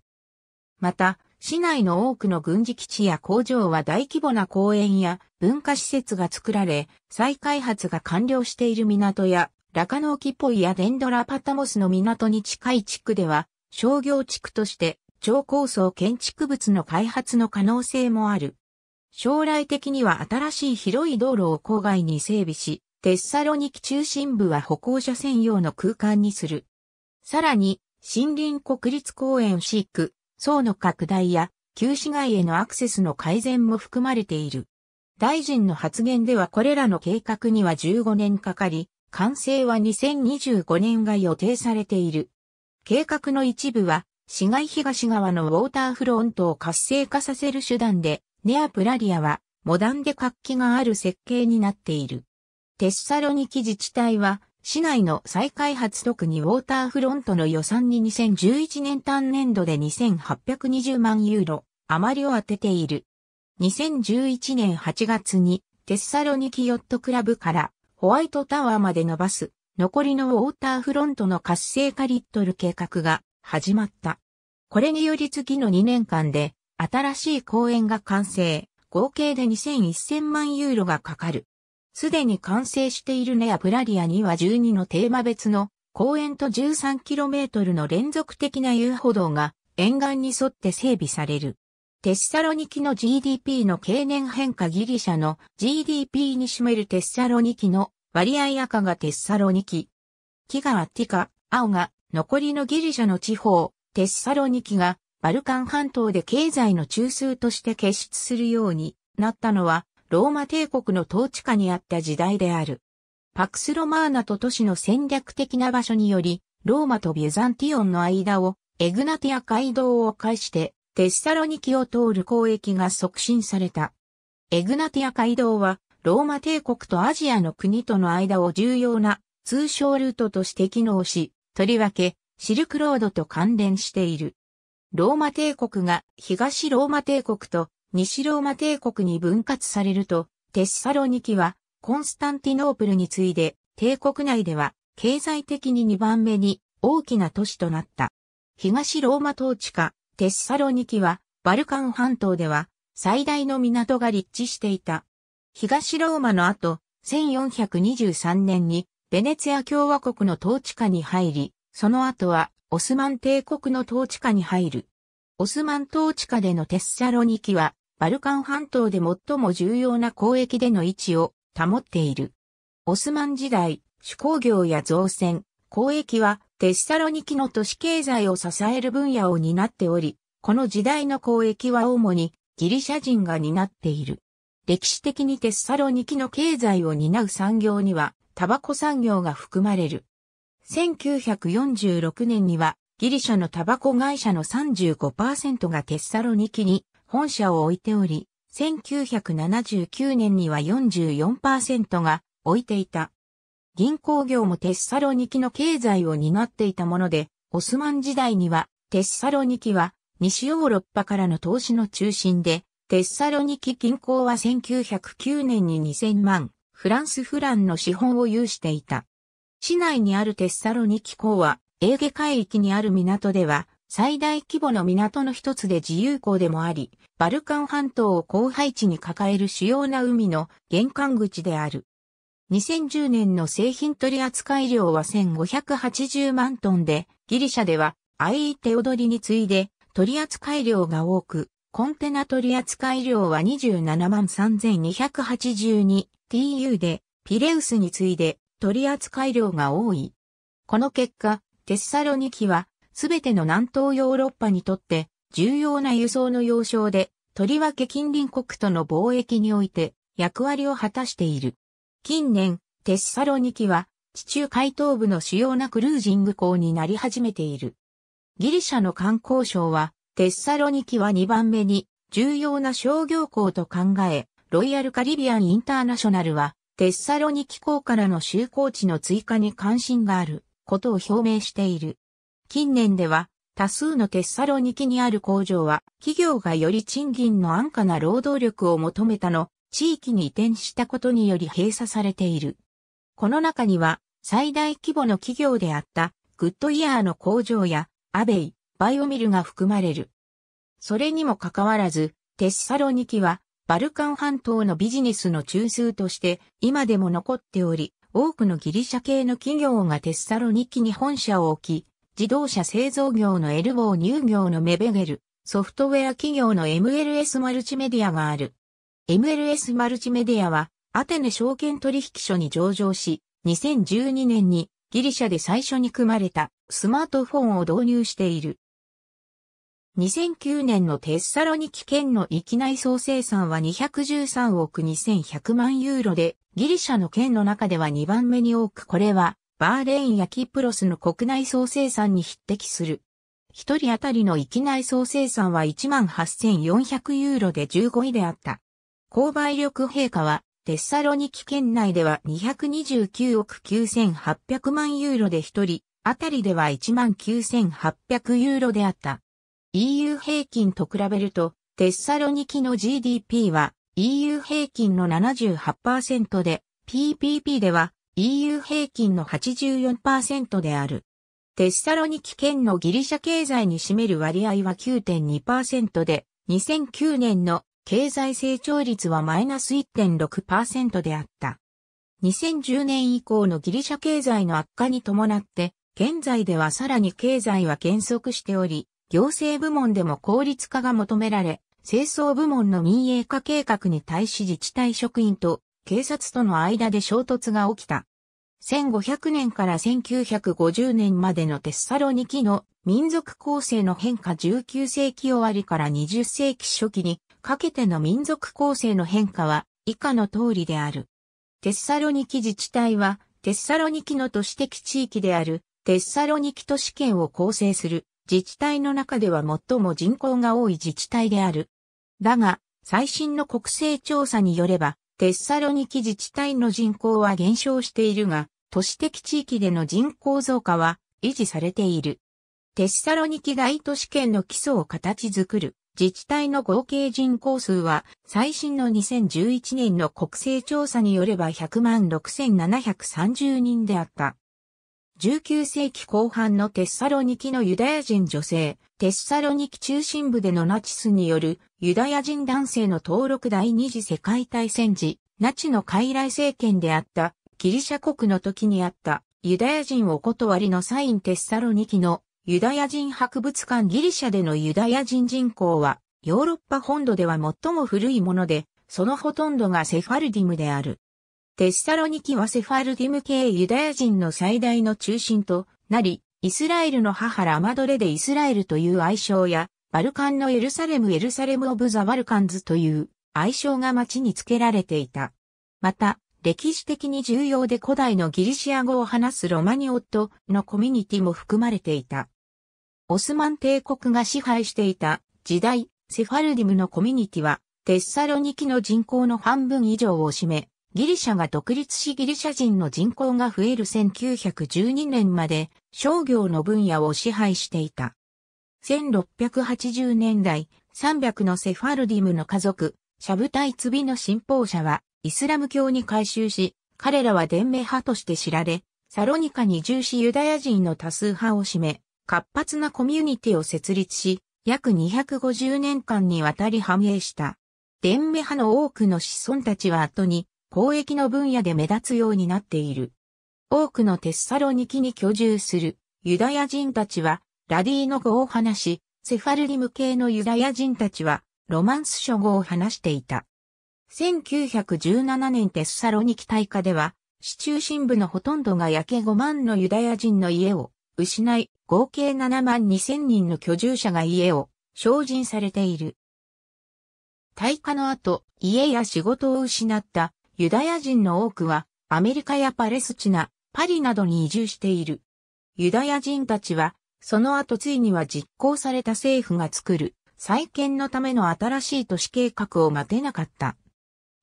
また、市内の多くの軍事基地や工場は大規模な公園や文化施設が作られ、再開発が完了している港やラカノーキポイやデンドラパタモスの港に近い地区では、商業地区として超高層建築物の開発の可能性もある。将来的には新しい広い道路を郊外に整備し、テッサロニキ中心部は歩行者専用の空間にする。さらに、森林国立公園飼育、層の拡大や、旧市街へのアクセスの改善も含まれている。大臣の発言ではこれらの計画には15年かかり、完成は2025年が予定されている。計画の一部は、市街東側のウォーターフロントを活性化させる手段で、ネアプラリアは、モダンで活気がある設計になっている。テッサロニキ自治体は、市内の再開発特にウォーターフロントの予算に2011年単年度で2820万ユーロ余りを当てている。2011年8月にテッサロニキヨットクラブからホワイトタワーまで伸ばす、残りのウォーターフロントの活性化リットル計画が始まった。これにより次の2年間で、新しい公園が完成、合計で2100万ユーロがかかる。すでに完成しているネアプラリアには12のテーマ別の公園と 13km の連続的な遊歩道が沿岸に沿って整備される。テッサロニキの GDP の経年変化ギリシャの GDP に占めるテッサロニキの割合赤がテッサロニキ。木ッティカ、青が残りのギリシャの地方、テッサロニキがバルカン半島で経済の中枢として結出するようになったのはローマ帝国の統治下にあった時代である。パクスロマーナと都市の戦略的な場所により、ローマとビュザンティオンの間をエグナティア街道を介してテッサロニキを通る交易が促進された。エグナティア街道は、ローマ帝国とアジアの国との間を重要な通商ルートとして機能し、とりわけシルクロードと関連している。ローマ帝国が東ローマ帝国と西ローマ帝国に分割されると、テッサロニキはコンスタンティノープルに次いで帝国内では経済的に2番目に大きな都市となった。東ローマ統治下、テッサロニキは、バルカン半島では、最大の港が立地していた。東ローマの後、1423年に、ベネツィア共和国の統治下に入り、その後は、オスマン帝国の統治下に入る。オスマン統治下でのテッサロニキは、バルカン半島で最も重要な交易での位置を保っている。オスマン時代、手工業や造船、交易はテッサロニキの都市経済を支える分野を担っており、この時代の交易は主にギリシャ人が担っている。歴史的にテッサロニキの経済を担う産業には、タバコ産業が含まれる。1946年には、ギリシャのタバコ会社の35%がテッサロニキに本社を置いており、1979年には44%が置いていた。銀行業もテッサロニキの経済を担っていたもので、オスマン時代には、テッサロニキは西ヨーロッパからの投資の中心で、テッサロニキ銀行は1909年に2000万フランスフランの資本を有していた。市内にあるテッサロニキ港は、エーゲ海域にある港では、最大規模の港の一つで自由港でもあり、バルカン半島を荒廃地に抱える主要な海の玄関口である。2010年の製品取扱量は1580万トンで、ギリシャでは IE テオドリに次いで取扱量が多く、コンテナ取扱量は27万 3282tu で、ピレウスに次いで取扱量が多い。この結果、テッサロニキはすべての南東ヨーロッパにとって重要な輸送の要衝で、とりわけ近隣国との貿易において役割を果たしている。近年、テッサロニキは地中海東部の主要なクルージング港になり始めている。ギリシャの観光省は、テッサロニキは2番目に重要な商業港と考え、ロイヤルカリビアンインターナショナルは、テッサロニキ港からの就航地の追加に関心があることを表明している。近年では、多数のテッサロニキにある工場は、企業がより賃金の安価な労働力を求めたの地域に移転したことにより閉鎖されている。この中には、最大規模の企業であったグッドイヤーの工場やアベイ、バイオミルが含まれる。それにもかかわらず、テッサロニキはバルカン半島のビジネスの中枢として今でも残っており、多くのギリシャ系の企業がテッサロニキに本社を置き、自動車製造業のエルボー乳業のメベゲル、ソフトウェア企業の MLS マルチメディアがある。MLS マルチメディアは、アテネ証券取引所に上場し、2012年にギリシャで最初に組まれたスマートフォンを導入している。2009年のテッサロニキ県の域内総生産は213億2100万ユーロで、ギリシャの県の中では2番目に多くこれは、バーレーンやキプロスの国内総生産に匹敵する。一人当たりの域内総生産は18,400ユーロで15位であった。購買力陛下は、テッサロニキ県内では229億9800万ユーロで一人、あたりでは1万9800ユーロであった。EU 平均と比べると、テッサロニキの GDP は EU 平均の78%で、PPP では EU 平均の84%である。テッサロニキ県のギリシャ経済に占める割合は9.2%で、2009年の経済成長率はマイナス1.6%であった。2010年以降のギリシャ経済の悪化に伴って、現在ではさらに経済は減速しており、行政部門でも効率化が求められ、清掃部門の民営化計画に対し自治体職員と警察との間で衝突が起きた。1500年から1950年までのテッサロニキの民族構成の変化19世紀終わりから20世紀初期にかけての民族構成の変化は以下の通りである。テッサロニキ自治体は、テッサロニキの都市的地域である、テッサロニキ都市圏を構成する自治体の中では最も人口が多い自治体である。だが、最新の国勢調査によれば、テッサロニキ自治体の人口は減少しているが、都市的地域での人口増加は維持されている。テッサロニキ大都市圏の基礎を形作る自治体の合計人口数は、最新の2011年の国勢調査によれば100万6730人であった。19世紀後半のテッサロニキのユダヤ人女性、テッサロニキ中心部でのナチスによるユダヤ人男性の登録第二次世界大戦時、ナチの傀儡政権であったギリシャ国の時にあったユダヤ人お断りのサインテッサロニキのユダヤ人博物館ギリシャでのユダヤ人人口は、ヨーロッパ本土では最も古いもので、そのほとんどがセファルディムである。テッサロニキはセファルディム系ユダヤ人の最大の中心となり、イスラエルの母ラマドレでイスラエルという愛称や、バルカンのエルサレムエルサレムオブザ・バルカンズという愛称が町に付けられていた。また、歴史的に重要で古代のギリシア語を話すロマニオットのコミュニティも含まれていた。オスマン帝国が支配していた時代、セファルディムのコミュニティはテッサロニキの人口の半分以上を占め、ギリシャが独立しギリシャ人の人口が増える1912年まで商業の分野を支配していた。1680年代、300のセファルディムの家族、シャブタイツビの信奉者はイスラム教に改宗し、彼らは伝命派として知られ、サロニカに重視ユダヤ人の多数派を占め、活発なコミュニティを設立し、約250年間にわたり繁栄した。伝命派の多くの子孫たちは後に、交易の分野で目立つようになっている。多くのテッサロニキに居住するユダヤ人たちは、ラディーノ語を話し、セファルリム系のユダヤ人たちは、ロマンス書語を話していた。1917年テスサロニキ大火では、市中心部のほとんどが焼け5万のユダヤ人の家を失い、合計7万2千人の居住者が家を精進されている。大火の後、家や仕事を失ったユダヤ人の多くは、アメリカやパレスチナ、パリなどに移住している。ユダヤ人たちは、その後ついには実行された政府が作る再建のための新しい都市計画を待てなかった。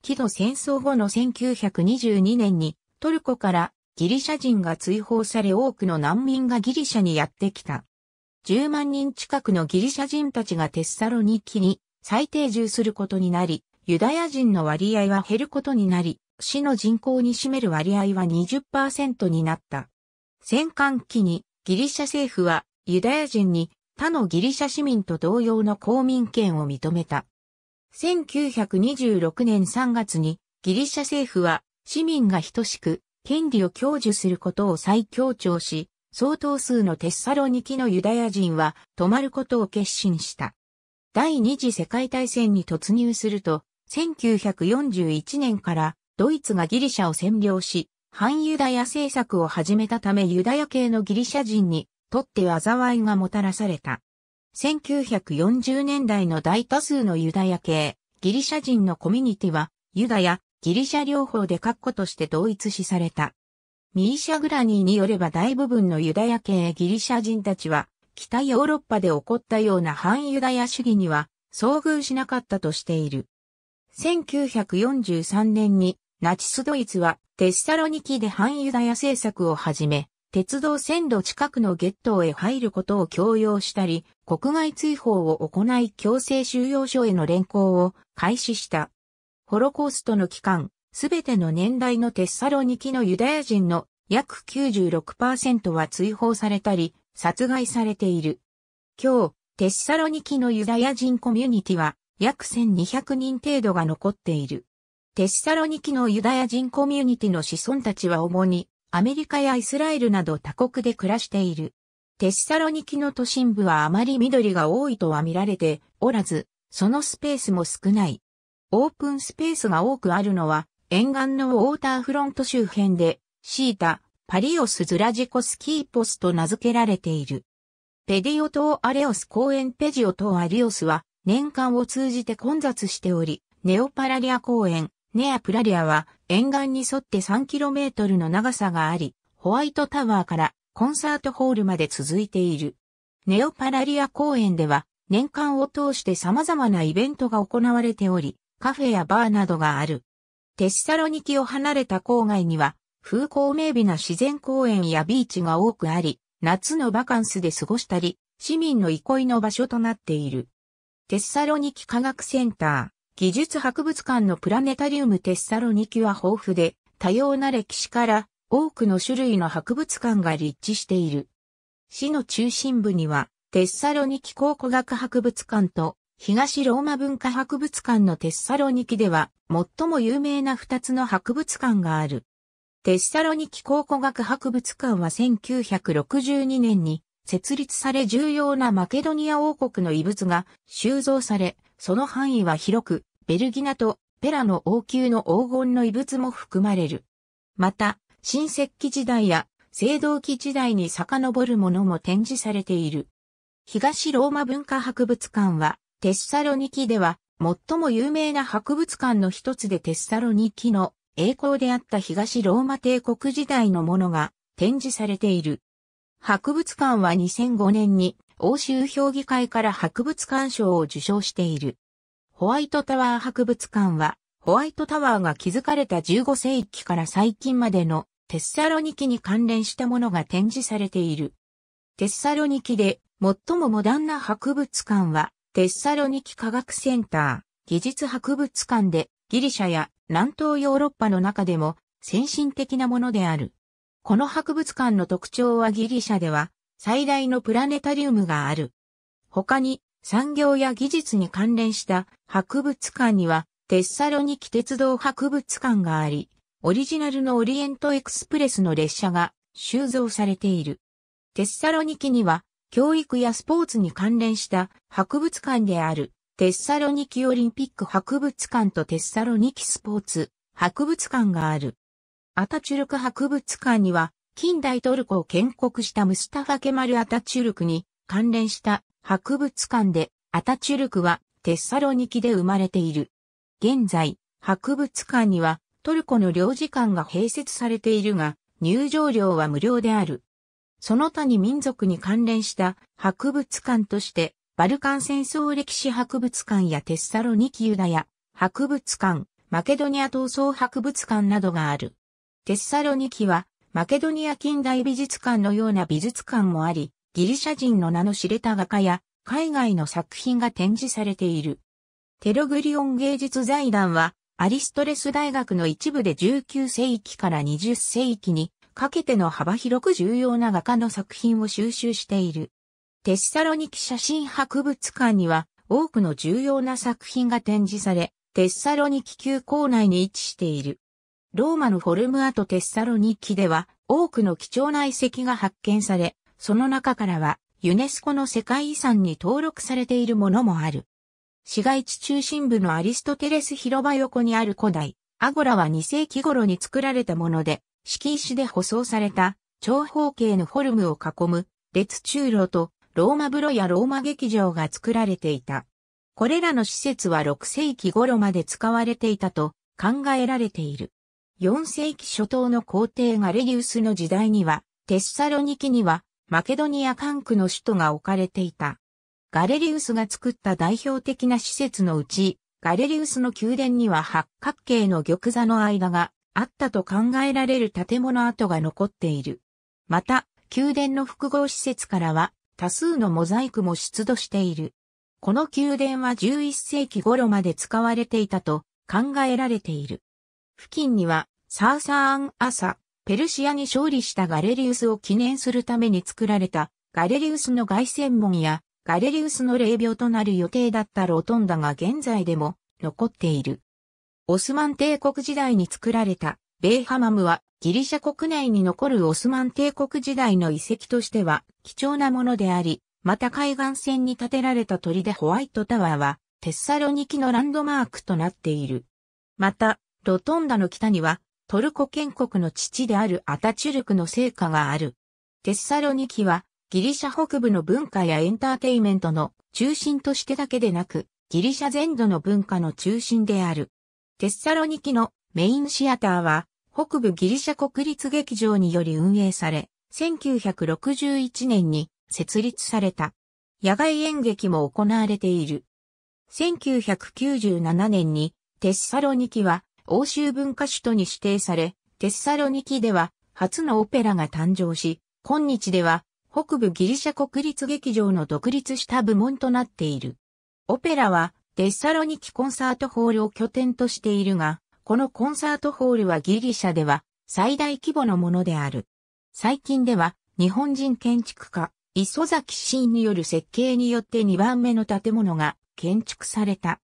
木戸戦争後の1922年にトルコからギリシャ人が追放され多くの難民がギリシャにやってきた。10万人近くのギリシャ人たちがテッサロニキに再定住することになり、ユダヤ人の割合は減ることになり、市の人口に占める割合は20%になった。戦艦期にギリシャ政府はユダヤ人に他のギリシャ市民と同様の公民権を認めた。1926年3月にギリシャ政府は市民が等しく権利を享受することを再強調し、相当数のテッサロニキのユダヤ人は止まることを決心した。第二次世界大戦に突入すると、1941年からドイツがギリシャを占領し、反ユダヤ政策を始めたためユダヤ系のギリシャ人にとって災いがもたらされた。1940年代の大多数のユダヤ系、ギリシャ人のコミュニティは、ユダヤ、ギリシャ両方で括弧として同一視された。ミーシャ・グラニーによれば大部分のユダヤ系ギリシャ人たちは、北ヨーロッパで起こったような反ユダヤ主義には遭遇しなかったとしている。1943年にナチスドイツはテッサロニキで反ユダヤ政策を始め、鉄道線路近くのゲットーへ入ることを強要したり、国外追放を行い強制収容所への連行を開始した。ホロコーストの期間、すべての年代のテッサロニキのユダヤ人の約96%は追放されたり、殺害されている。今日、テッサロニキのユダヤ人コミュニティは約1200人程度が残っている。テッサロニキのユダヤ人コミュニティの子孫たちは主にアメリカやイスラエルなど他国で暮らしている。テッサロニキの都心部はあまり緑が多いとは見られておらず、そのスペースも少ない。オープンスペースが多くあるのは、沿岸のウォーターフロント周辺で、シータ、パリオス・ズラジコスキーポスと名付けられている。ペディオ島アレオス公園ペジオ島アリオスは、年間を通じて混雑しており、ネオパラリア公園、ネアプラリアは沿岸に沿って 3km の長さがあり、ホワイトタワーからコンサートホールまで続いている。ネオパラリア公園では年間を通して様々なイベントが行われており、カフェやバーなどがある。テッサロニキを離れた郊外には風光明媚な自然公園やビーチが多くあり、夏のバカンスで過ごしたり、市民の憩いの場所となっている。テッサロニキ科学センター。技術博物館のプラネタリウムテッサロニキは豊富で、多様な歴史から多くの種類の博物館が立地している。市の中心部には、テッサロニキ考古学博物館と、東ローマ文化博物館のテッサロニキでは、最も有名な二つの博物館がある。テッサロニキ考古学博物館は1962年に設立され重要なマケドニア王国の遺物が収蔵され、その範囲は広く、ベルギナとペラの王宮の黄金の遺物も含まれる。また、新石器時代や青銅器時代に遡るものも展示されている。東ローマ文化博物館は、テッサロニキでは最も有名な博物館の一つでテッサロニキの栄光であった東ローマ帝国時代のものが展示されている。博物館は2005年に欧州評議会から博物館賞を受賞している。ホワイトタワー博物館は、ホワイトタワーが築かれた15世紀から最近までのテッサロニキに関連したものが展示されている。テッサロニキで最もモダンな博物館は、テッサロニキ科学センター、技術博物館で、ギリシャや南東ヨーロッパの中でも先進的なものである。この博物館の特徴はギリシャでは最大のプラネタリウムがある。他に産業や技術に関連した博物館にはテッサロニキ鉄道博物館があり、オリジナルのオリエントエクスプレスの列車が収蔵されている。テッサロニキには教育やスポーツに関連した博物館であるテッサロニキオリンピック博物館とテッサロニキスポーツ博物館がある。アタチュルク博物館には近代トルコを建国したムスタファ・ケマル・アタチュルクに関連した博物館で、アタチュルクはテッサロニキで生まれている。現在、博物館にはトルコの領事館が併設されているが、入場料は無料である。その他に民族に関連した博物館として、バルカン戦争歴史博物館やテッサロニキユダヤ博物館、マケドニア闘争博物館などがある。テッサロニキはマケドニア近代美術館のような美術館もあり、ギリシャ人の名の知れた画家や海外の作品が展示されている。テログリオン芸術財団は、アリストレス大学の一部で19世紀から20世紀にかけての幅広く重要な画家の作品を収集している。テッサロニキ写真博物館には多くの重要な作品が展示され、テッサロニキ級校内に位置している。ローマのフォルムアとテッサロニキでは多くの貴重な遺跡が発見され、その中からはユネスコの世界遺産に登録されているものもある。市街地中心部のアリストテレス広場横にある古代、アゴラは2世紀頃に作られたもので、敷石で舗装された長方形のフォルムを囲む列中路とローマ風呂やローマ劇場が作られていた。これらの施設は6世紀頃まで使われていたと考えられている。4世紀初頭の皇帝ガレリウスの時代には、テッサロニキには、マケドニア管区の首都が置かれていた。ガレリウスが作った代表的な施設のうち、ガレリウスの宮殿には八角形の玉座の間があったと考えられる建物跡が残っている。また、宮殿の複合施設からは多数のモザイクも出土している。この宮殿は11世紀頃まで使われていたと考えられている。付近には、サーサーン朝、ペルシアに勝利したガレリウスを記念するために作られた、ガレリウスの凱旋門や、ガレリウスの霊廟となる予定だったロトンダが現在でも残っている。オスマン帝国時代に作られたベイハマムはギリシャ国内に残るオスマン帝国時代の遺跡としては貴重なものであり、また海岸線に建てられた鳥でホワイトタワーはテッサロニキのランドマークとなっている。また、ロトンダの北には、トルコ建国の父であるアタチュルクの成果がある。テッサロニキは、ギリシャ北部の文化やエンターテイメントの中心としてだけでなく、ギリシャ全土の文化の中心である。テッサロニキのメインシアターは、北部ギリシャ国立劇場により運営され、1961年に設立された。野外演劇も行われている。1997年にテッサロニキは欧州文化首都に指定され、テッサロニキでは初のオペラが誕生し、今日では北部ギリシャ国立劇場の独立した部門となっている。オペラはテッサロニキコンサートホールを拠点としているが、このコンサートホールはギリシャでは最大規模のものである。最近では日本人建築家、磯崎真による設計によって2番目の建物が建築された。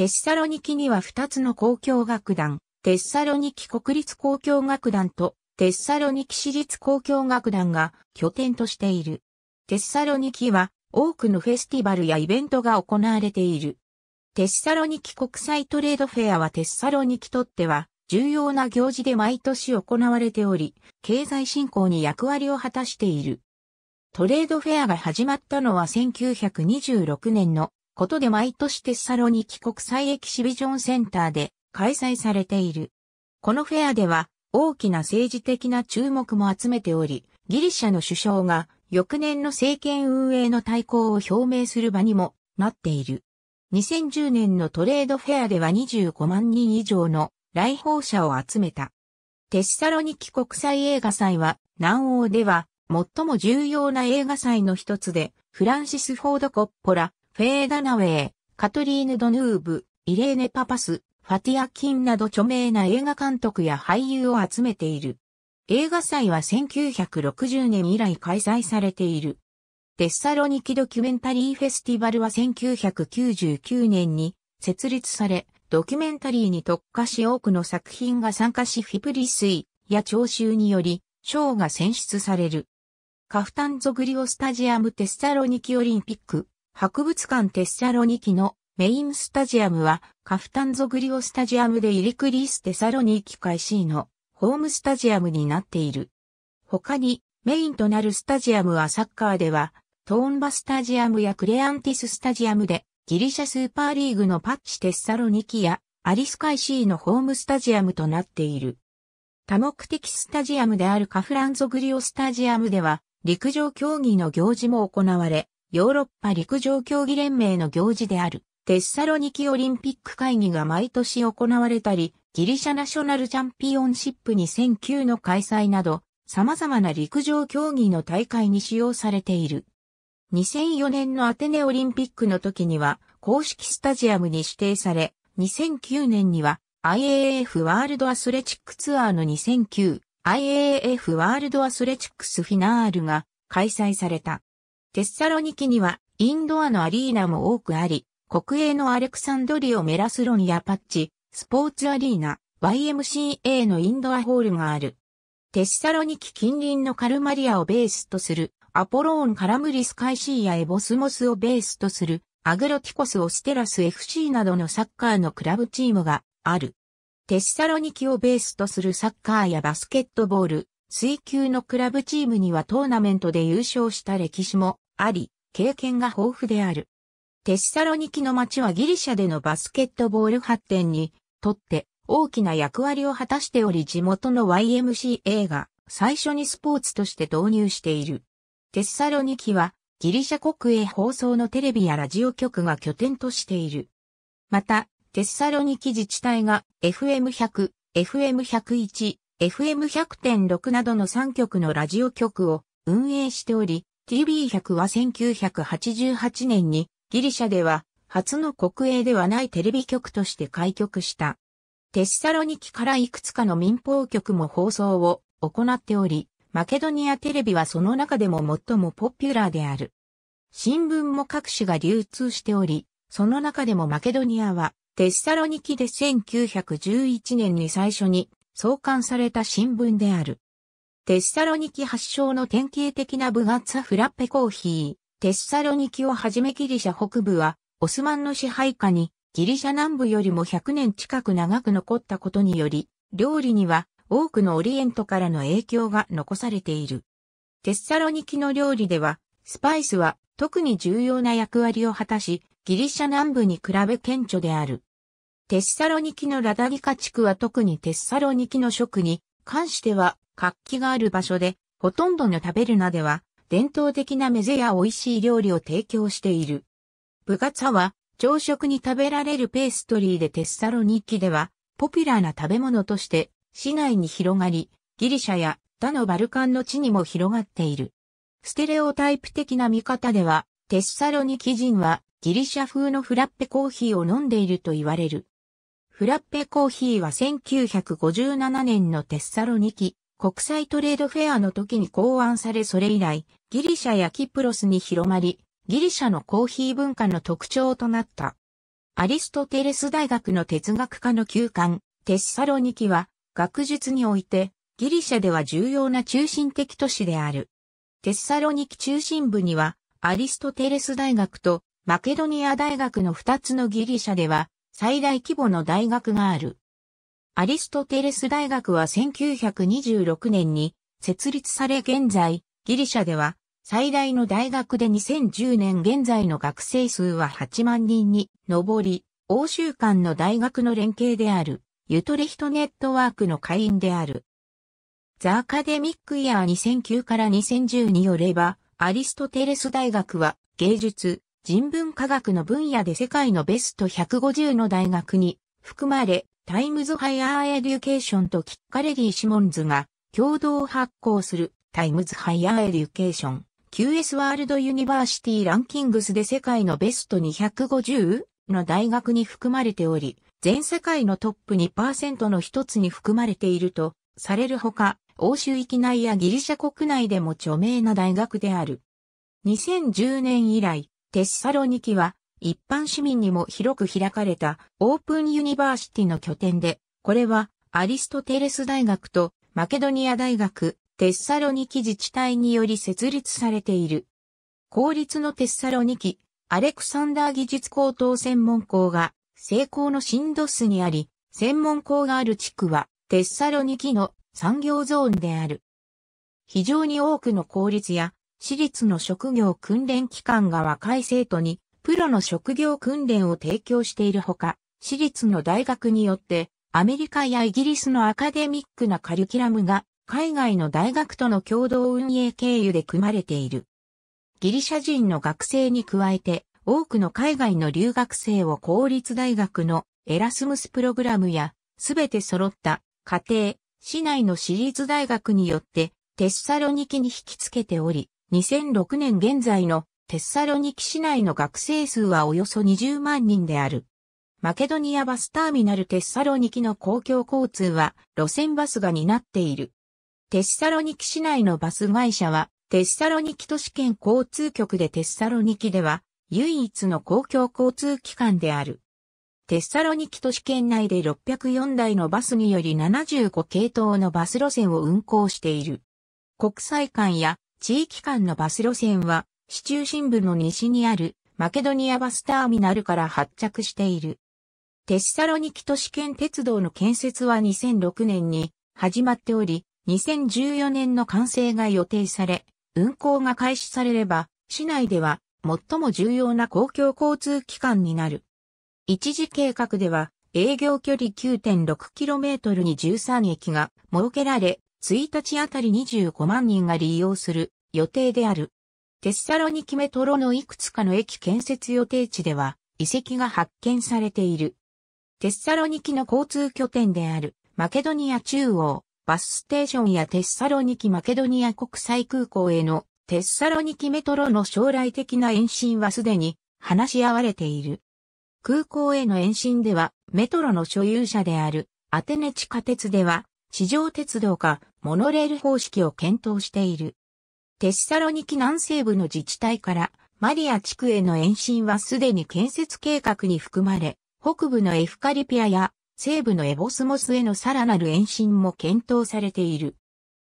テッサロニキには2つの交響楽団、テッサロニキ国立交響楽団とテッサロニキ私立交響楽団が拠点としている。テッサロニキは多くのフェスティバルやイベントが行われている。テッサロニキ国際トレードフェアはテッサロニキとっては重要な行事で毎年行われており、経済振興に役割を果たしている。トレードフェアが始まったのは1926年のことで毎年テッサロニキ国際エキシビジョンセンターで開催されている。このフェアでは大きな政治的な注目も集めており、ギリシャの首相が翌年の政権運営の対抗を表明する場にもなっている。2010年のトレードフェアでは25万人以上の来訪者を集めた。テッサロニキ国際映画祭は南欧では最も重要な映画祭の一つでフランシス・フォード・コッポラ、フェーダナウェイ、カトリーヌ・ドヌーブ、イレーネ・パパス、ファティア・キンなど著名な映画監督や俳優を集めている。映画祭は1960年以来開催されている。テッサロニキドキュメンタリーフェスティバルは1999年に設立され、ドキュメンタリーに特化し多くの作品が参加しフィプリスイや聴衆により、賞が選出される。カフタンゾグリオスタジアムテッサロニキオリンピック博物館テッサロニキのメインスタジアムはカフタンゾグリオスタジアムでイリクリステサロニキ開始のホームスタジアムになっている。他にメインとなるスタジアムはサッカーではトーンバスタジアムやクレアンティススタジアムでギリシャスーパーリーグのパッチテッサロニキやアリスカイシーのホームスタジアムとなっている。多目的スタジアムであるカフランゾグリオスタジアムでは陸上競技の行事も行われ、ヨーロッパ陸上競技連盟の行事である、テッサロニキオリンピック会議が毎年行われたり、ギリシャナショナルチャンピオンシップ2009の開催など、様々な陸上競技の大会に使用されている。2004年のアテネオリンピックの時には、公式スタジアムに指定され、2009年には IAF ワールドアスレチックツアーの2009 IAF ワールドアスレチックスフィナールが開催された。テッサロニキにはインドアのアリーナも多くあり、国営のアレクサンドリオ・メラスロニアパッチ、スポーツアリーナ、YMCA のインドアホールがある。テッサロニキ近隣のカルマリアをベースとする、アポローン・カラムリス・カイシーやエボスモスをベースとする、アグロティコス・オステラス FC などのサッカーのクラブチームがある。テッサロニキをベースとするサッカーやバスケットボール、水球のクラブチームにはトーナメントで優勝した歴史もあり、経験が豊富である。テッサロニキの街はギリシャでのバスケットボール発展にとって大きな役割を果たしており地元の YMCA が最初にスポーツとして導入している。テッサロニキはギリシャ国営放送のテレビやラジオ局が拠点としている。また、テッサロニキ自治体が FM100、FM101、FM100.6 などの3局のラジオ局を運営しており、t v 1 0 0は1988年にギリシャでは初の国営ではないテレビ局として開局した。テッサロニキからいくつかの民放局も放送を行っており、マケドニアテレビはその中でも最もポピュラーである。新聞も各種が流通しており、その中でもマケドニアはテッサロニキで1911年に最初に創刊された新聞である。テッサロニキ発祥の典型的な部活フラッペコーヒー。テッサロニキをはじめギリシャ北部は、オスマンの支配下に、ギリシャ南部よりも100年近く長く残ったことにより、料理には多くのオリエントからの影響が残されている。テッサロニキの料理では、スパイスは特に重要な役割を果たし、ギリシャ南部に比べ顕著である。テッサロニキのラダギカ地区は特にテッサロニキの食に関しては活気がある場所で、ほとんどの食べるなでは、伝統的なメゼや美味しい料理を提供している。ブガツァは、朝食に食べられるペーストリーでテッサロニキでは、ポピュラーな食べ物として、市内に広がり、ギリシャや他のバルカンの地にも広がっている。ステレオタイプ的な見方では、テッサロニキ人はギリシャ風のフラッペコーヒーを飲んでいると言われる。フラッペコーヒーは1957年のテッサロニキ国際トレードフェアの時に考案されそれ以来ギリシャやキプロスに広まりギリシャのコーヒー文化の特徴となった。アリストテレス大学の哲学科の休館テッサロニキは学術においてギリシャでは重要な中心的都市である。テッサロニキ中心部にはアリストテレス大学とマケドニア大学の2つのギリシャでは最大規模の大学がある。アリストテレス大学は1926年に設立され現在、ギリシャでは最大の大学で2010年現在の学生数は8万人に上り、欧州間の大学の連携である、ユトレヒトネットワークの会員である。ザ・アカデミック・イヤー2009から2010によれば、アリストテレス大学は芸術、人文科学の分野で世界のベスト150の大学に含まれ、タイムズ・ハイアー・エデュケーションとキッカレディ・シモンズが共同発行するタイムズ・ハイアー・エデュケーション QS ワールド・ユニバーシティ・ランキングスで世界のベスト 250? の大学に含まれており、全世界のトップ2%の一つに含まれているとされるほか、欧州域内やギリシャ国内でも著名な大学である。2010年以来、テッサロニキは一般市民にも広く開かれたオープンユニバーシティの拠点で、これはアリストテレス大学とマケドニア大学、テッサロニキ自治体により設立されている。公立のテッサロニキ、アレクサンダー技術高等専門校が、成功のシンドスにあり、専門校がある地区は、テッサロニキの産業ゾーンである。非常に多くの公立や私立の職業訓練機関が若い生徒にプロの職業訓練を提供しているほか、私立の大学によってアメリカやイギリスのアカデミックなカリキュラムが海外の大学との共同運営経由で組まれている。ギリシャ人の学生に加えて多くの海外の留学生を公立大学のエラスムスプログラムやすべて揃った家庭、市内の私立大学によってテッサロニキに引き付けており、2006年現在のテッサロニキ市内の学生数はおよそ20万人である。マケドニアバスターミナルテッサロニキの公共交通は路線バスが担っている。テッサロニキ市内のバス会社はテッサロニキ都市圏交通局でテッサロニキでは唯一の公共交通機関である。テッサロニキ都市圏内で604台のバスにより75系統のバス路線を運行している。国際間や地域間のバス路線は、市中心部の西にあるマケドニアバスターミナルから発着している。テッサロニキ都市圏鉄道の建設は2006年に始まっており、2014年の完成が予定され、運行が開始されれば、市内では最も重要な公共交通機関になる。一時計画では、営業距離 9.6km に13駅が設けられ、1日あたり25万人が利用する予定である。テッサロニキメトロのいくつかの駅建設予定地では遺跡が発見されている。テッサロニキの交通拠点であるマケドニア中央バスステーションやテッサロニキマケドニア国際空港へのテッサロニキメトロの将来的な延伸はすでに話し合われている。空港への延伸ではメトロの所有者であるアテネ地下鉄では地上鉄道かモノレール方式を検討している。テッサロニキ南西部の自治体からマリア地区への延伸はすでに建設計画に含まれ、北部のエフカリピアや西部のエボスモスへのさらなる延伸も検討されている。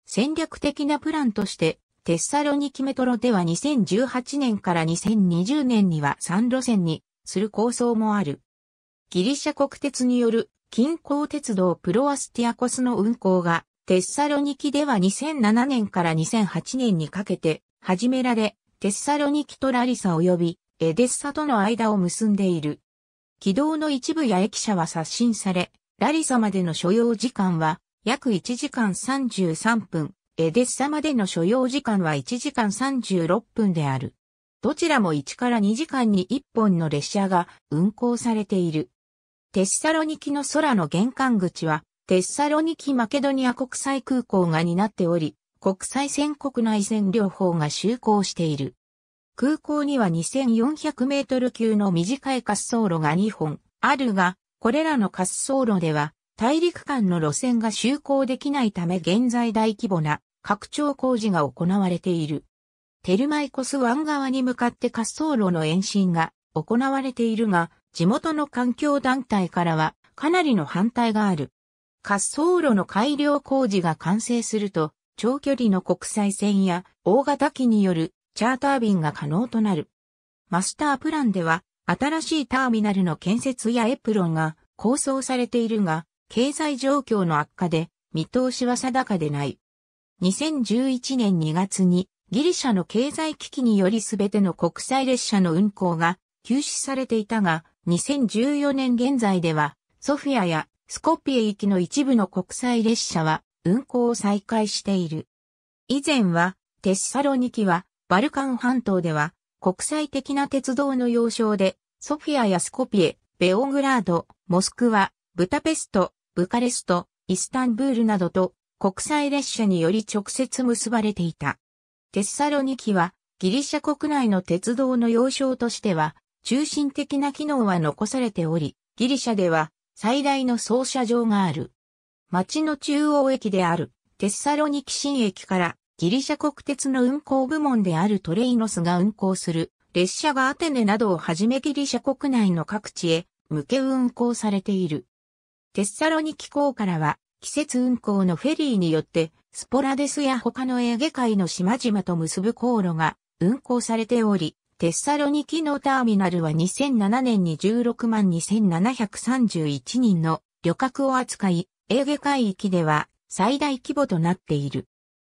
戦略的なプランとして、テッサロニキメトロでは2018年から2020年には3路線にする構想もある。ギリシャ国鉄による近郊鉄道プロアスティアコスの運行が、テッサロニキでは2007年から2008年にかけて始められ、テッサロニキとラリサ及びエデッサとの間を結んでいる。軌道の一部や駅舎は刷新され、ラリサまでの所要時間は約1時間33分、エデッサまでの所要時間は1時間36分である。どちらも1から2時間に1本の列車が運行されている。テッサロニキの空の玄関口は、テッサロニキ・マケドニア国際空港が担っており、国際線国内線両方が就航している。空港には2400メートル級の短い滑走路が2本あるが、これらの滑走路では大陸間の路線が就航できないため現在大規模な拡張工事が行われている。テルマイコス湾側に向かって滑走路の延伸が行われているが、地元の環境団体からはかなりの反対がある。滑走路の改良工事が完成すると、長距離の国際線や大型機によるチャーター便が可能となる。マスタープランでは、新しいターミナルの建設やエプロンが構想されているが、経済状況の悪化で見通しは定かでない。2011年2月にギリシャの経済危機により全ての国際列車の運行が休止されていたが、2014年現在では、ソフィアやスコピエ行きの一部の国際列車は運行を再開している。以前は、テッサロニキは、バルカン半島では、国際的な鉄道の要衝で、ソフィアやスコピエ、ベオグラード、モスクワ、ブタペスト、ブカレスト、イスタンブールなどと国際列車により直接結ばれていた。テッサロニキはギリシャ国内の鉄道の要衝としては中心的な機能は残されており、ギリシャでは最大の操車場がある。町の中央駅であるテッサロニキ新駅からギリシャ国鉄の運行部門であるトレイノスが運行する列車がアテネなどをはじめギリシャ国内の各地へ向け運行されている。テッサロニキ港からは季節運行のフェリーによってスポラデスや他のエーゲ海の島々と結ぶ航路が運行されており、テッサロニキのターミナルは2007年に16万2731人の旅客を扱い、エーゲ海域では最大規模となっている。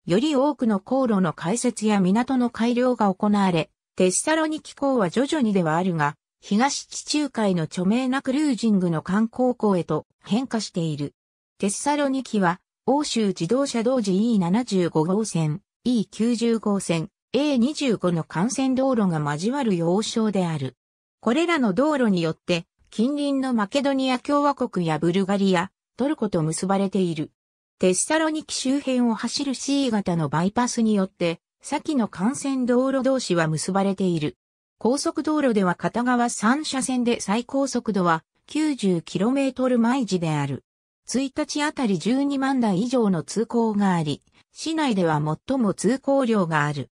より多くの航路の開設や港の改良が行われ、テッサロニキ港は徐々にではあるが、東地中海の著名なクルージングの観光港へと変化している。テッサロニキは、欧州自動車同時 E75 号線、E90 号線、A25 の幹線道路が交わる要衝である。これらの道路によって、近隣のマケドニア共和国やブルガリア、トルコと結ばれている。テッサロニキ周辺を走る C 型のバイパスによって、先の幹線道路同士は結ばれている。高速道路では片側3車線で最高速度は 90km 毎時である。1日あたり12万台以上の通行があり、市内では最も通行量がある。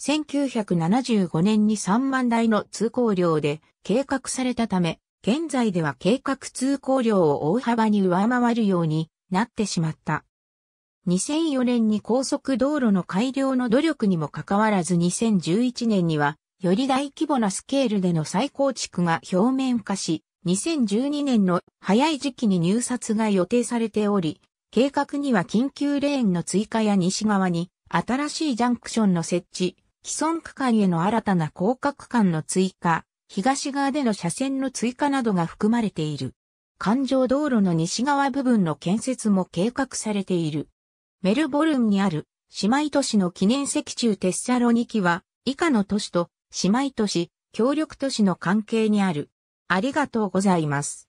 1975年に3万台の通行量で計画されたため、現在では計画通行量を大幅に上回るようになってしまった。2004年に高速道路の改良の努力にもかかわらず2011年には、より大規模なスケールでの再構築が表面化し、2012年の早い時期に入札が予定されており、計画には緊急レーンの追加や西側に新しいジャンクションの設置、既存区間への新たな高架区間の追加、東側での車線の追加などが含まれている。環状道路の西側部分の建設も計画されている。メルボルンにある姉妹都市の記念石中テッサロニキは以下の都市と姉妹都市、協力都市の関係にある。ありがとうございます。